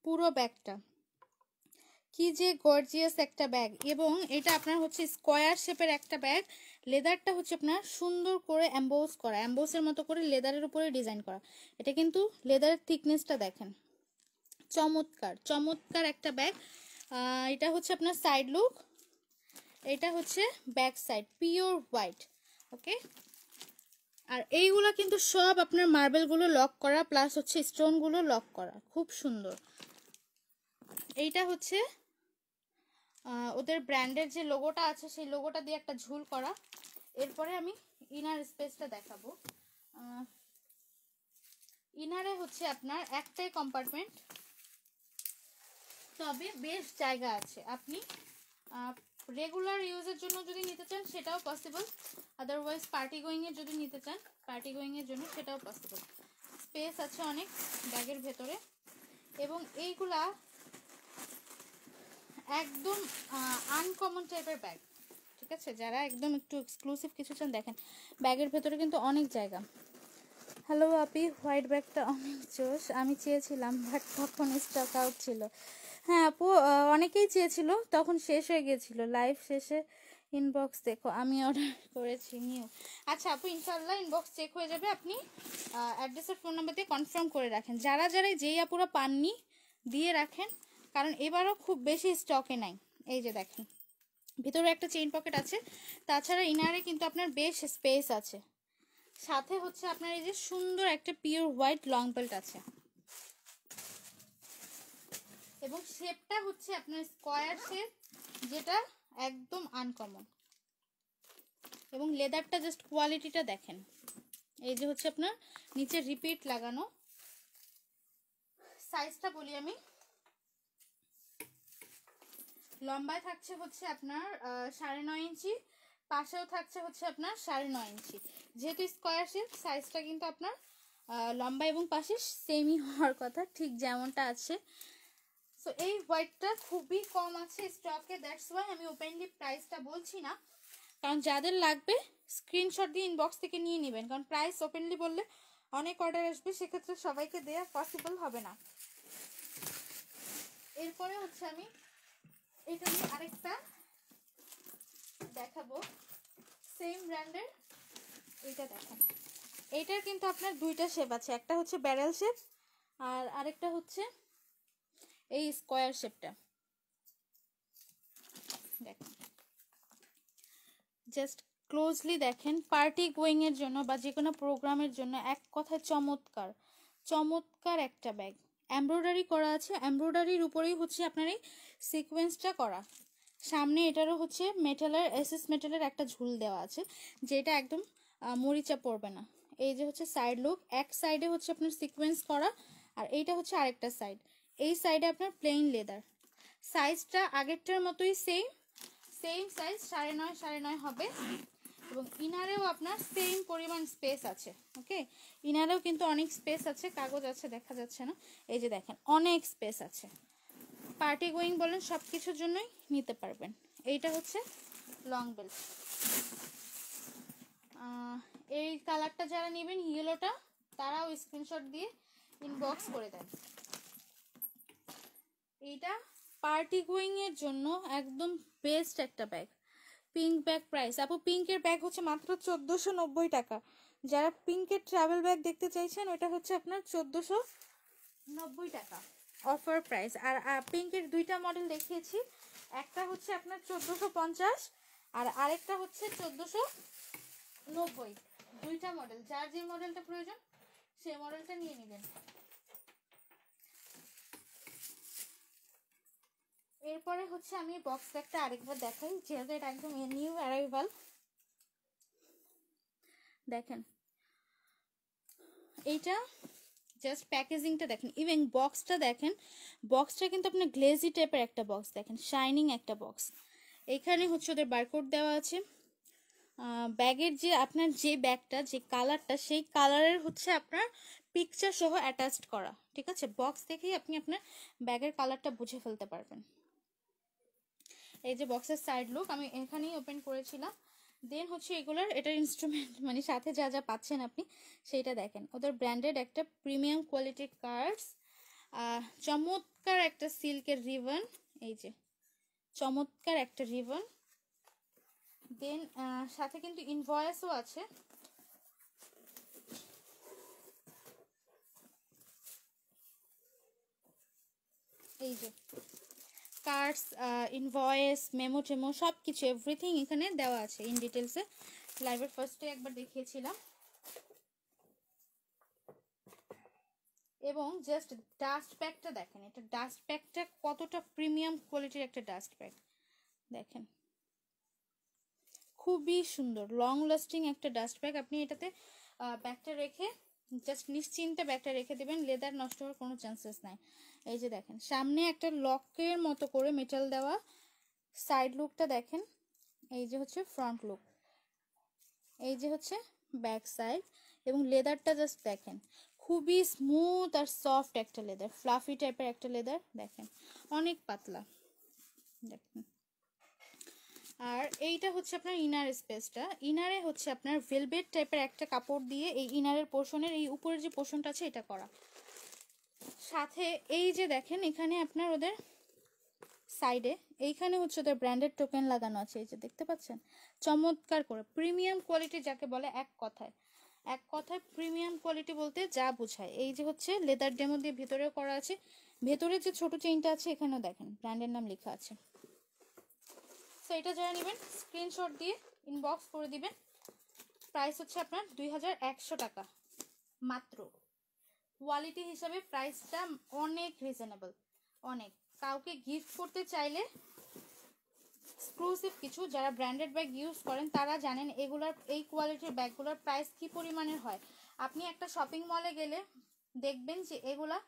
পুরো ব্যাগটা কি যে গর্জিয়াস একটা ব্যাগ এবং এটা আপনার হচ্ছে স্কোয়ার শেপের একটা ব্যাগ লেদারটা হচ্ছে আপনার সুন্দর করে অ্যাম্বোস করা অ্যাম্বোসের মতো করে লেদারের উপরে ডিজাইন করা এটা কিন্তু লেদারের থিকনেসটা দেখেন চমৎকার চমৎকার একটা ব্যাগ এটা হচ্ছে আপনার সাইড লুক এটা হচ্ছে back side pure white okay আর এইগুলো কিন্তু সব আপনার মার্বেলগুলো লক করা প্লাস হচ্ছে স্টোনগুলো লক করা খুব সুন্দর এইটা হচ্ছে ওদের ব্র্যান্ডের যে লোগোটা আছে সেই লোগোটা দিয়ে একটা ঝুল করা এরপরে আমি ইনার স্পেসটা দেখাবো ইনারে হচ্ছে আপনার একটাই কম্পার্টমেন্ট তবে বেশ জায়গা আছে আপনি রেগুলার ইউজের জন্য যদি নিতে চান সেটাও পসিবল আদারওয়াইজ পার্টি গোয়িংয়ে যদি নিতে চান পার্টি গোয়িংয়ের জন্য সেটাও পসিবল স্পেস আছে অনেক ব্যাগের ভেতরে এবং এইগুলা একদম আনকমন টাইপের ব্যাগ ঠিক আছে যারা একদম একটু এক্সক্লুসিভ কিছু চান দেখেন ব্যাগের ভেতরে কিন্তু অনেক জায়গা হ্যালো আপি হোয়াইট ব্যাগটা অনেক জোশ আমি চেয়েছিলাম বাট তখন স্টক আউট ছিল হ্যাঁ আপু অনেকেই চেয়েছিল তখন শেষ হয়ে গিয়েছিল লাইভ শেষে ইনবক্স দেখো আমি অর্ডার করেছি নিউ আচ্ছা আপু ইনশাল্লাহ ইনবক্স চেক হয়ে যাবে আপনি অ্যাড্রেসের ফোন নাম্বার দিয়ে কনফার্ম করে রাখেন যারা যারা যেই আপুরা পাননি দিয়ে রাখেন কারণ এবারও খুব বেশি স্টকে নাই এই যে দেখেন ভিতরে একটা চেইন পকেট আছে তাছাড়া ইনারে কিন্তু আপনার বেশ স্পেস আছে সাথে হচ্ছে আপনার এই যে সুন্দর একটা পিওর হোয়াইট লং বেল্ট আছে এবং শেপটা হচ্ছে আপনার স্কোয়ার শেপ যেটা একদম আনকমন এবং লেদারটা জাস্ট কোয়ালিটিটা দেখেন এই যে হচ্ছে আপনার নিচে রিপিট লাগানো সাইজটা বলি আমি লম্বায় থাকছে হচ্ছে আপনার সাড়ে নয় ইঞ্চি পাশেও থাকছে হচ্ছে আপনার সাড়ে নয় ইঞ্চি যেহেতু স্কোয়ার শেপ সাইজটা কিন্তু আপনার লম্বা এবং পাশে সেমই হওয়ার কথা ঠিক যেমনটা আছে সো এই হোয়াইটটা খুবই কম আছে স্টকে দ্যাটস ওয়াই আমি ওপেনলি প্রাইসটা বলছি না কারণ যাদের লাগবে স্ক্রিনশট দিয়ে ইনবক্স থেকে নিয়ে নেবেন কারণ প্রাইস ওপেনলি বললে অনেক অর্ডার আসবে সেক্ষেত্রে সবাইকে দেওয়া পসিবল হবে না এরপরে হচ্ছে আমি এটা আরেকটা দেখাবো সেম ব্র্যান্ডের এইটা দেখেন এইটার কিন্তু আপনার দুইটা শেপ আছে একটা হচ্ছে ব্যারেল শেপ আর আরেকটা হচ্ছে এই স্কোয়ার শেপটা দেখেন জাস্ট ক্লোজলি দেখেন পার্টি গোয়িংয়ের জন্য বা যে কোনো প্রোগ্রামের জন্য এক কথায় চমৎকার চমৎকার একটা ব্যাগ এমব্রয়ডারি করা আছে এমব্রয়ডারির উপরেই হচ্ছে আপনার এই সিকোয়েন্সটা করা সামনে এটারও হচ্ছে মেটালের এসএস মেটালের একটা ঝুল দেওয়া আছে যেটা একদম মরিচা পড়বে না এই যে হচ্ছে সাইড লুক এক সাইডে হচ্ছে আপনার সিকোয়েন্স করা আর এইটা হচ্ছে আরেকটা সাইড এই সাইডে আপনার প্লেন লেদার সাইজটা আগেরটার মতোই সেম সেম সাইজ সাড়ে নয় সাড়ে নয় হবে এবং ইনারেও আপনার সেম পরিমাণ স্পেস আছে ওকে ইনারেও কিন্তু অনেক স্পেস আছে কাগজ আছে দেখা যাচ্ছে না এই যে দেখেন অনেক স্পেস আছে পার্টি গোয়িং বলেন সব কিছুর জন্যই নিতে পারবেন এইটা হচ্ছে লং বেল্ট এই কালারটা যারা নেবেন ইয়েলোটা তারাও স্ক্রিনশট দিয়ে ইনবক্স করে দেন এইটা পার্টি গোয়িংয়ের জন্য একদম বেস্ট একটা ব্যাগ পিঙ্ক ব্যাগ প্রাইস আপু পিঙ্কের ব্যাগ হচ্ছে মাত্র চোদ্দোশো নব্বই টাকা যারা পিঙ্কের ট্রাভেল ব্যাগ দেখতে চাইছেন ওইটা হচ্ছে আপনার চোদ্দোশো নব্বই টাকা অফার প্রাইস আর পিঙ্কের দুইটা মডেল দেখিয়েছি একটা হচ্ছে আপনার চোদ্দোশো পঞ্চাশ আর আরেকটা হচ্ছে চোদ্দোশো নব্বই দুইটা মডেল যার যে মডেলটা প্রয়োজন সেই মডেলটা নিয়ে নেবেন এরপরে হচ্ছে আমি বক্স ব্যাগটা আরেকবার দেখাই যেহেতু এটা একদম নিউ অ্যারাইভাল দেখেন এইটা জাস্ট প্যাকেজিংটা দেখেন ইভেন বক্সটা দেখেন বক্সটা কিন্তু আপনার গ্লেজি টাইপের একটা বক্স দেখেন শাইনিং একটা বক্স এখানে হচ্ছে ওদের বারকোড দেওয়া আছে ব্যাগের যে আপনার যে ব্যাগটা যে কালারটা সেই কালারের হচ্ছে আপনার পিকচার সহ অ্যাটাচড করা ঠিক আছে বক্স দেখেই আপনি আপনার ব্যাগের কালারটা বুঝে ফেলতে পারবেন এই যে বক্সের সাইড লুক আমি এখানেই ওপেন করেছিলাম দেন হচ্ছে এগুলোর এটার ইনস্ট্রুমেন্ট মানে সাথে যা যা পাচ্ছেন আপনি সেইটা দেখেন ওদের ব্র্যান্ডেড একটা প্রিমিয়াম কোয়ালিটির কার্ডস চমৎকার একটা সিল্কের রিবন এই যে চমৎকার একটা রিবন দেন সাথে কিন্তু ইনভয়েসও আছে এই যে কার্ডস ইনভয়েস মেমো টেমো সব কিছু এভরিথিং এখানে দেওয়া আছে ইন ডিটেলসে লাইভের ফার্স্টে একবার দেখিয়েছিলাম এবং জাস্ট ডাস্ট প্যাকটা দেখেন এটা ডাস্ট প্যাকটা কতটা প্রিমিয়াম কোয়ালিটির একটা ডাস্ট প্যাক দেখেন খুবই সুন্দর লং লাস্টিং একটা ডাস্ট প্যাক আপনি এটাতে ব্যাগটা রেখে জাস্ট নিশ্চিন্তে ব্যাগটা রেখে দেবেন লেদার নষ্ট হওয়ার কোনো চান্সেস নাই এই যে দেখেন সামনে একটা লকের মতো করে মেটাল দেওয়া সাইড লুকটা দেখেন এই যে হচ্ছে ফ্রন্ট লুক এই যে হচ্ছে ব্যাক সাইড এবং লেদারটা জাস্ট দেখেন খুবই স্মুথ আর সফট একটা লেদার ফ্লাফি টাইপের একটা লেদার দেখেন অনেক পাতলা দেখেন আর এইটা হচ্ছে আপনার ইনার স্পেসটা ইনারে হচ্ছে আপনার ভেলভেট টাইপের একটা কাপড় দিয়ে এই ইনারের পোর্শনের এই উপরের যে পোর্শনটা আছে এটা করা সাথে এই যে দেখেন এখানে আপনার ওদের সাইডে এইখানে হচ্ছে ওদের ব্র্যান্ডেড টোকেন লাগানো আছে এই যে দেখতে পাচ্ছেন চমৎকার করে প্রিমিয়াম কোয়ালিটি যাকে বলে এক কথায় এক কথায় প্রিমিয়াম কোয়ালিটি বলতে যা বোঝায় এই যে হচ্ছে লেদার ডেমো দিয়ে ভেতরেও করা আছে ভেতরে যে ছোট চেইনটা আছে এখানেও দেখেন ব্র্যান্ডের নাম লেখা আছে সো এটা যারা নেবেন স্ক্রিনশট দিয়ে ইনবক্স করে দিবেন প্রাইস হচ্ছে আপনার দুই টাকা মাত্র কোয়ালিটি হিসাবে প্রাইসটা অনেক রিজনেবল অনেক কাউকে গিফট করতে চাইলে এক্সক্লুসিভ কিছু যারা ব্র্যান্ডেড ব্যাগ ইউজ করেন তারা জানেন এগুলার এই কোয়ালিটির ব্যাগগুলোর প্রাইস কী পরিমাণের হয় আপনি একটা শপিং মলে গেলে দেখবেন যে এগুলা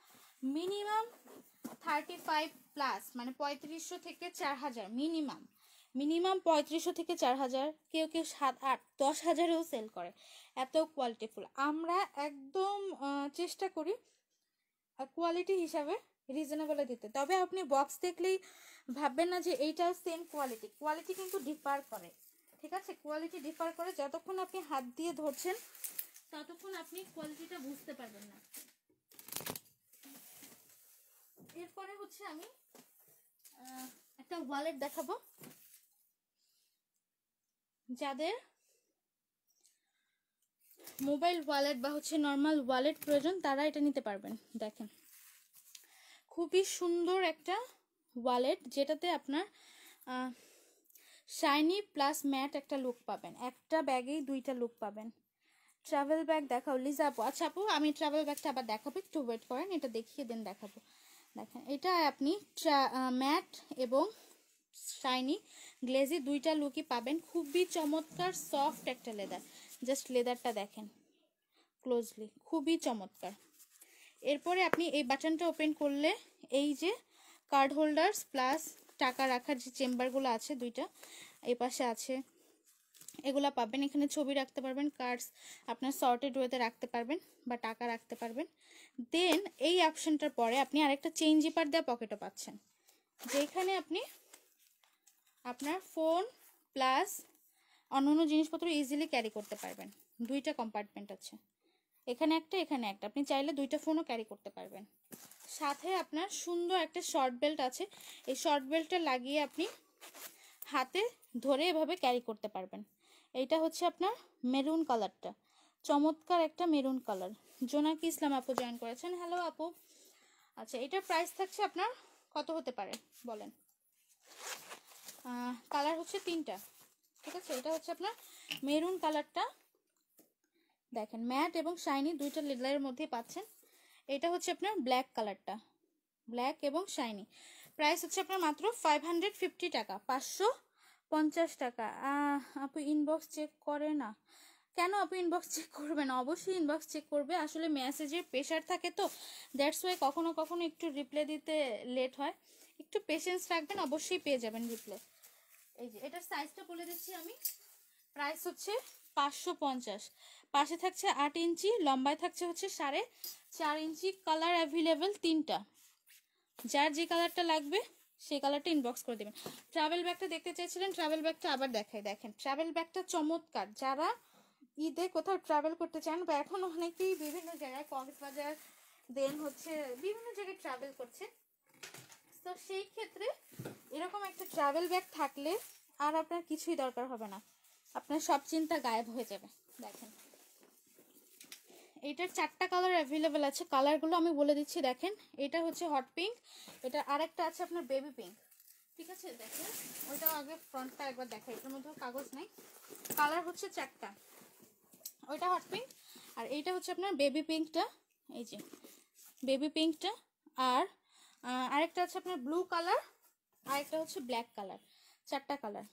মিনিমাম থার্টি ফাইভ প্লাস মানে পঁয়ত্রিশশো থেকে চার হাজার মিনিমাম মিনিমাম পঁয়ত্রিশশো থেকে চার হাজার কেউ কেউ সাত আট দশ হাজারেও সেল করে এত কোয়ালিটিফুল আমরা একদম চেষ্টা করি কোয়ালিটি হিসাবে রিজনেবলে দিতে তবে আপনি বক্স দেখলেই ভাববেন না যে এইটা সেম কোয়ালিটি কোয়ালিটি কিন্তু ডিফার করে ঠিক আছে কোয়ালিটি ডিফার করে যতক্ষণ আপনি হাত দিয়ে ধরছেন ততক্ষণ আপনি কোয়ালিটিটা বুঝতে পারবেন না এরপরে হচ্ছে আমি একটা ওয়ালেট দেখাবো যাদের মোবাইল ওয়ালেট বা হচ্ছে নর্মাল ওয়ালেট প্রয়োজন তারা এটা নিতে পারবেন দেখেন খুবই সুন্দর একটা ওয়ালেট যেটাতে আপনার শাইনি প্লাস ম্যাট একটা লুক পাবেন একটা ব্যাগেই দুইটা লুক পাবেন ট্রাভেল ব্যাগ দেখাও লিজা আপু আচ্ছা আপু আমি ট্রাভেল ব্যাগটা আবার দেখাবো একটু ওয়েট করেন এটা দেখিয়ে দেন দেখাবো দেখেন এটা আপনি ম্যাট এবং শাইনি গ্লেজি দুইটা লুকই পাবেন খুবই চমৎকার সফট একটা লেদার জাস্ট লেদারটা দেখেন ক্লোজলি খুবই চমৎকার এরপরে আপনি এই বাটনটা ওপেন করলে এই যে কার্ড হোল্ডার্স প্লাস টাকা রাখার যে চেম্বারগুলো আছে দুইটা এপাশে আছে এগুলা পাবেন এখানে ছবি রাখতে পারবেন কার্ডস আপনার শর্টেড ওয়েতে রাখতে পারবেন বা টাকা রাখতে পারবেন দেন এই অপশানটার পরে আপনি আরেকটা চেঞ্জিপার দেওয়া পকেটও পাচ্ছেন যেখানে আপনি আপনার ফোন প্লাস অন্যান্য জিনিসপত্র ইজিলি ক্যারি করতে পারবেন দুইটা কম্পার্টমেন্ট আছে এখানে একটা এখানে একটা আপনি চাইলে দুইটা ফোনও ক্যারি করতে পারবেন সাথে আপনার সুন্দর একটা শর্ট বেল্ট আছে এই শর্ট বেল্টটা লাগিয়ে আপনি হাতে ধরে এভাবে ক্যারি করতে পারবেন এইটা হচ্ছে আপনার মেরুন কালারটা চমৎকার একটা মেরুন কালার জোনাকি ইসলাম আপু জয়েন করেছেন হ্যালো আপু আচ্ছা এটার প্রাইস থাকছে আপনার কত হতে পারে বলেন কালার হচ্ছে তিনটা ঠিক আছে এটা হচ্ছে আপনার মেরুন কালারটা দেখেন ম্যাট এবং শাইনি দুইটা লেদারের মধ্যে পাচ্ছেন এটা হচ্ছে আপনার ব্ল্যাক কালারটা ব্ল্যাক এবং শাইনি প্রাইস হচ্ছে আপনার মাত্র ফাইভ টাকা পাঁচশো পঞ্চাশ টাকা আপনি ইনবক্স চেক করে না কেন আপনি ইনবক্স চেক করবেন অবশ্যই ইনবক্স চেক করবে আসলে মেসেজের প্রেশার থাকে তো দ্যাটস ওয়ে কখনো কখনো একটু রিপ্লাই দিতে লেট হয় একটু পেশেন্স রাখবেন অবশ্যই পেয়ে যাবেন রিপ্লাই এই যে এটার সাইজটা বলে দিচ্ছি আমি প্রাইস হচ্ছে পাঁচশো পঞ্চাশ পাশে থাকছে আট ইঞ্চি লম্বায় থাকছে হচ্ছে সাড়ে চার ইঞ্চি কালার অ্যাভেলেবেল তিনটা যার যে কালারটা লাগবে সেই কালারটা ইনবক্স করে দেবেন ট্রাভেল ব্যাগটা দেখতে চাইছিলেন ট্রাভেল ব্যাগটা আবার দেখাই দেখেন ট্রাভেল ব্যাগটা চমৎকার যারা ঈদে কোথাও ট্রাভেল করতে চান বা এখন অনেকেই বিভিন্ন জায়গায় কক্সবাজার দেন হচ্ছে বিভিন্ন জায়গায় ট্রাভেল করছে তো সেই ক্ষেত্রে এরকম একটা ট্রাভেল ব্যাগ থাকলে আর আপনার কিছুই দরকার হবে না আপনার সব চিন্তা গায়েব হয়ে যাবে দেখেন এটার চারটা কালার অ্যাভেলেবেল আছে কালারগুলো আমি বলে দিচ্ছি দেখেন এটা হচ্ছে হট পিঙ্ক এটা আর একটা আছে আপনার বেবি পিঙ্ক ঠিক আছে দেখেন ওইটাও আগে ফ্রন্টটা একবার দেখা এটার মধ্যেও কাগজ নেই কালার হচ্ছে চারটা ওইটা হট পিঙ্ক আর এইটা হচ্ছে আপনার বেবি পিঙ্কটা এই যে বেবি পিঙ্কটা আর আরেকটা আছে আপনার ব্লু কালার আরেকটা হচ্ছে ব্ল্যাক কালার চারটা কালার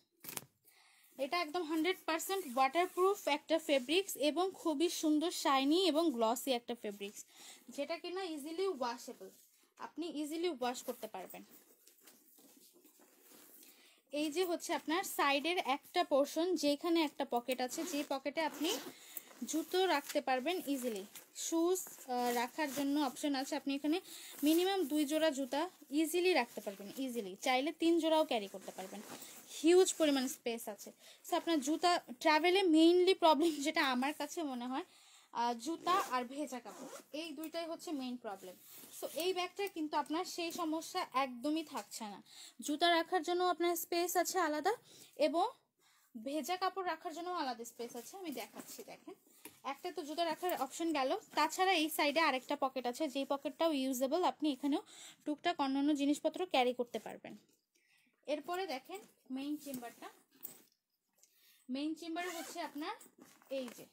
এটা একদম হান্ড্রেড পারসেন্ট ওয়াটারপ্রুফ একটা ফেব্রিক্স এবং খুবই সুন্দর শাইনি এবং গ্লসি একটা ফেব্রিক্স যেটা কিনা ইজিলি ওয়াশেবল আপনি ইজিলি ওয়াশ করতে পারবেন এই যে হচ্ছে আপনার সাইডের একটা পোর্শন যেখানে একটা পকেট আছে যে পকেটে আপনি জুতো রাখতে পারবেন ইজিলি শুজ রাখার জন্য অপশন আছে আপনি এখানে মিনিমাম দুই জোড়া জুতা ইজিলি রাখতে পারবেন ইজিলি চাইলে তিন জোড়াও ক্যারি করতে পারবেন হিউজ পরিমাণ স্পেস আছে সো আপনার জুতা ট্রাভেলে মেইনলি প্রবলেম যেটা আমার কাছে মনে হয় জুতা আর ভেজা কাপড় এই দুইটাই হচ্ছে মেইন প্রবলেম সো এই ব্যাগটা কিন্তু আপনার সেই সমস্যা একদমই থাকছে না জুতা রাখার জন্য আপনার স্পেস আছে আলাদা এবং ভেজা কাপড় রাখার জন্য আলাদা স্পেস আছে আমি দেখাচ্ছি দেখেন একটা তো জুতো রাখার অপশন গেল তাছাড়া এই সাইডে আরেকটা পকেট আছে যেই পকেটটাও ইউজেবল আপনি এখানেও টুকটাক অন্যান্য জিনিসপত্র ক্যারি করতে পারবেন এরপরে দেখেন মেইন চেম্বারটা মেইন চেম্বার হচ্ছে আপনার এই যে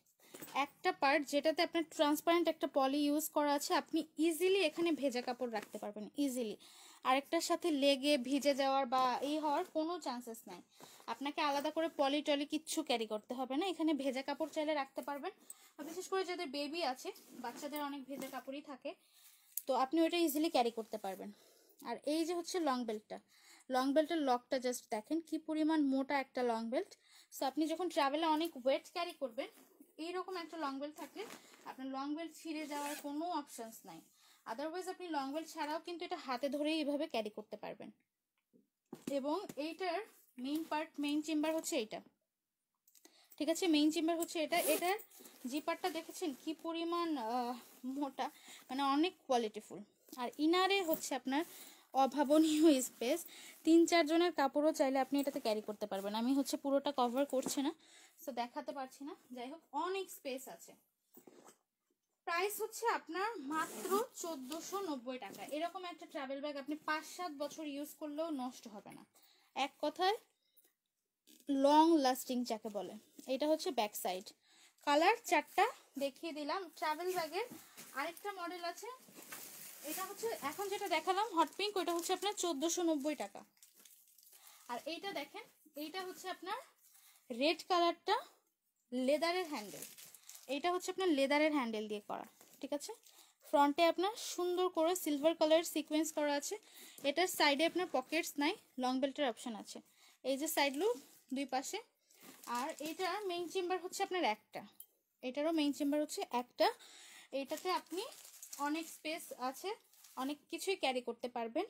একটা পার্ট যেটাতে আপনার ট্রান্সপারেন্ট একটা পলি ইউজ করা আছে আপনি ইজিলি এখানে ভেজা কাপড় রাখতে পারবেন ইজিলি আরেকটার সাথে লেগে ভিজে যাওয়ার বা এই হওয়ার কোনো চান্সেস নাই আপনাকে আলাদা করে পলি টলি কিচ্ছু ক্যারি করতে হবে না এখানে ভেজা কাপড় চাইলে রাখতে পারবেন বিশেষ করে যাদের বেবি আছে বাচ্চাদের অনেক ভেজা কাপড়ই থাকে তো আপনি ওটা ইজিলি ক্যারি করতে পারবেন আর এই যে হচ্ছে লং বেল্টটা লং বেল্টের লকটা জাস্ট দেখেন কি পরিমাণ মোটা একটা লং বেল্ট সো আপনি যখন ট্রাভেলে অনেক ওয়েট ক্যারি করবেন এইরকম একটা লং বেল্ট থাকলে আপনার লং বেল্ট ছিঁড়ে যাওয়ার কোনো অপশানস নাই আদারওয়াইজ আপনি লং বেল্ট ছাড়াও কিন্তু এটা হাতে ধরেই এইভাবে ক্যারি করতে পারবেন এবং এইটার মেইন পার্ট মেইন চেম্বার হচ্ছে এইটা ঠিক আছে মেইন চেম্বার হচ্ছে এটা এটার জিপারটা দেখেছেন কি পরিমাণ মোটা মানে অনেক কোয়ালিটিফুল আর ইনারে হচ্ছে আপনার অভাবনীয় স্পেস তিন চারজনের কাপড়ও চাইলে আপনি এটাতে ক্যারি করতে পারবেন আমি হচ্ছে পুরোটা কভার করছি না সো দেখাতে পারছি না যাই হোক অনেক স্পেস আছে প্রাইস হচ্ছে আপনার মাত্র চোদ্দোশো নব্বই টাকা এরকম একটা ট্রাভেল ব্যাগ আপনি পাঁচ সাত বছর ইউজ করলেও নষ্ট হবে না এক কথায় লং লাস্টিং যাকে বলে এটা হচ্ছে ব্যাক সাইড কালার চারটা দেখিয়ে দিলাম ট্রাভেল ব্যাগের আরেকটা মডেল আছে এটা হচ্ছে এখন যেটা দেখালাম হট পিঙ্ক ওইটা হচ্ছে আপনার চোদ্দোশো টাকা আর এইটা দেখেন এইটা হচ্ছে আপনার রেড কালারটা লেদারের হ্যান্ডেল এইটা হচ্ছে আপনার লেদারের হ্যান্ডেল দিয়ে করা ঠিক আছে ফ্রন্টে আপনার সুন্দর করে সিলভার কালার সিকোয়েন্স করা আছে এটার সাইডে আপনার পকেটস নাই লং বেল্টের অপশান আছে এই যে সাইড লুক দুই পাশে আর এটা মেইন চেম্বার হচ্ছে আপনার একটা এটারও মেইন চেম্বার হচ্ছে একটা এটাতে আপনি অনেক স্পেস আছে অনেক কিছুই ক্যারি করতে পারবেন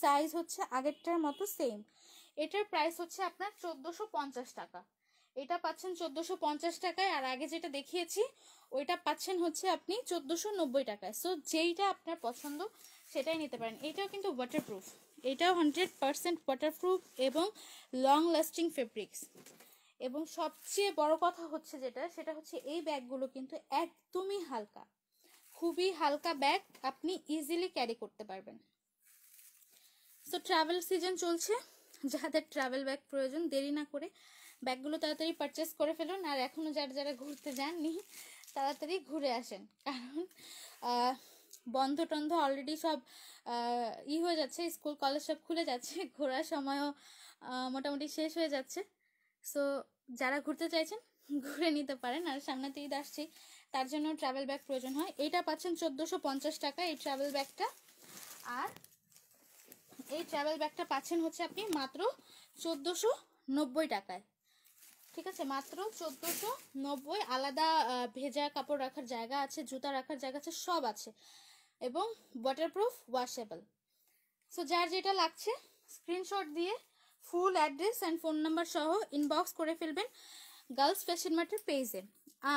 সাইজ হচ্ছে আগেরটার মতো সেম এটার প্রাইস হচ্ছে আপনার চোদ্দোশো টাকা এটা পাচ্ছেন চোদ্দোশো পঞ্চাশ টাকায় আর আগে যেটা দেখিয়েছি ওইটা পাচ্ছেন হচ্ছে আপনি চোদ্দোশো নব্বই টাকায় সো যেইটা আপনার পছন্দ সেটাই নিতে পারেন এটাও কিন্তু ওয়াটারপ্রুফ এটাও হান্ড্রেড পারসেন্ট ওয়াটারপ্রুফ এবং লং লাস্টিং ফেব্রিক্স এবং সবচেয়ে বড় কথা হচ্ছে যেটা সেটা হচ্ছে এই ব্যাগগুলো কিন্তু একদমই হালকা খুবই হালকা ব্যাগ আপনি ইজিলি ক্যারি করতে পারবেন সো ট্রাভেল সিজন চলছে যাদের ট্রাভেল ব্যাগ প্রয়োজন দেরি না করে ব্যাগগুলো তাড়াতাড়ি পারচেস করে ফেলুন আর এখনও যারা যারা ঘুরতে যাননি তাড়াতাড়ি ঘুরে আসেন কারণ বন্ধ টন্ধ অলরেডি সব ই হয়ে যাচ্ছে স্কুল কলেজ সব খুলে যাচ্ছে ঘোরার সময়ও মোটামুটি শেষ হয়ে যাচ্ছে সো যারা ঘুরতে চাইছেন ঘুরে নিতে পারেন আর সামনে তো ঈদ আসছে তার জন্য ট্রাভেল ব্যাগ প্রয়োজন হয় এটা পাচ্ছেন চোদ্দোশো পঞ্চাশ টাকা এই ট্রাভেল ব্যাগটা আর এই ট্রাভেল ব্যাগটা পাচ্ছেন হচ্ছে আপনি মাত্র চোদ্দোশো নব্বই টাকায় ঠিক আছে মাত্র চোদ্দোশো নব্বই আলাদা ভেজা কাপড় রাখার জায়গা আছে জুতা রাখার জায়গা আছে সব আছে এবং ওয়াটারপ্রুফ ওয়াশেবল সো যার যেটা লাগছে স্ক্রিনশট দিয়ে full address and phone number সহ ইনবক্স করে ফেলবেন গার্লস ফ্যাশন মার্টের পেজে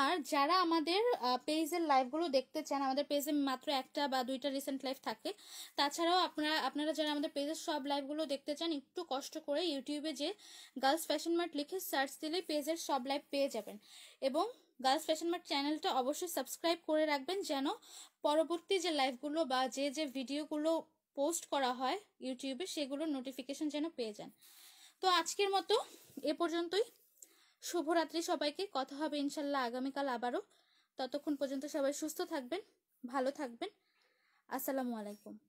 আর যারা আমাদের পেজের লাইভগুলো দেখতে চান আমাদের পেজে মাত্র একটা বা দুইটা রিসেন্ট লাইভ থাকে তাছাড়াও আপনারা আপনারা যারা আমাদের পেজের সব লাইভগুলো দেখতে চান একটু কষ্ট করে ইউটিউবে যে গার্লস ফ্যাশন মার্ট লিখে সার্চ দিলে পেজের সব লাইভ পেয়ে যাবেন এবং গার্লস ফ্যাশন মার্ট চ্যানেলটা অবশ্যই সাবস্ক্রাইব করে রাখবেন যেন পরবর্তী যে লাইভগুলো বা যে যে ভিডিওগুলো পোস্ট করা হয় ইউটিউবে সেগুলোর নোটিফিকেশন যেন পেয়ে যান তো আজকের মতো এ পর্যন্তই শুভরাত্রি সবাইকে কথা হবে ইনশাল্লাহ আগামীকাল আবারও ততক্ষণ পর্যন্ত সবাই সুস্থ থাকবেন ভালো থাকবেন আসসালামু আলাইকুম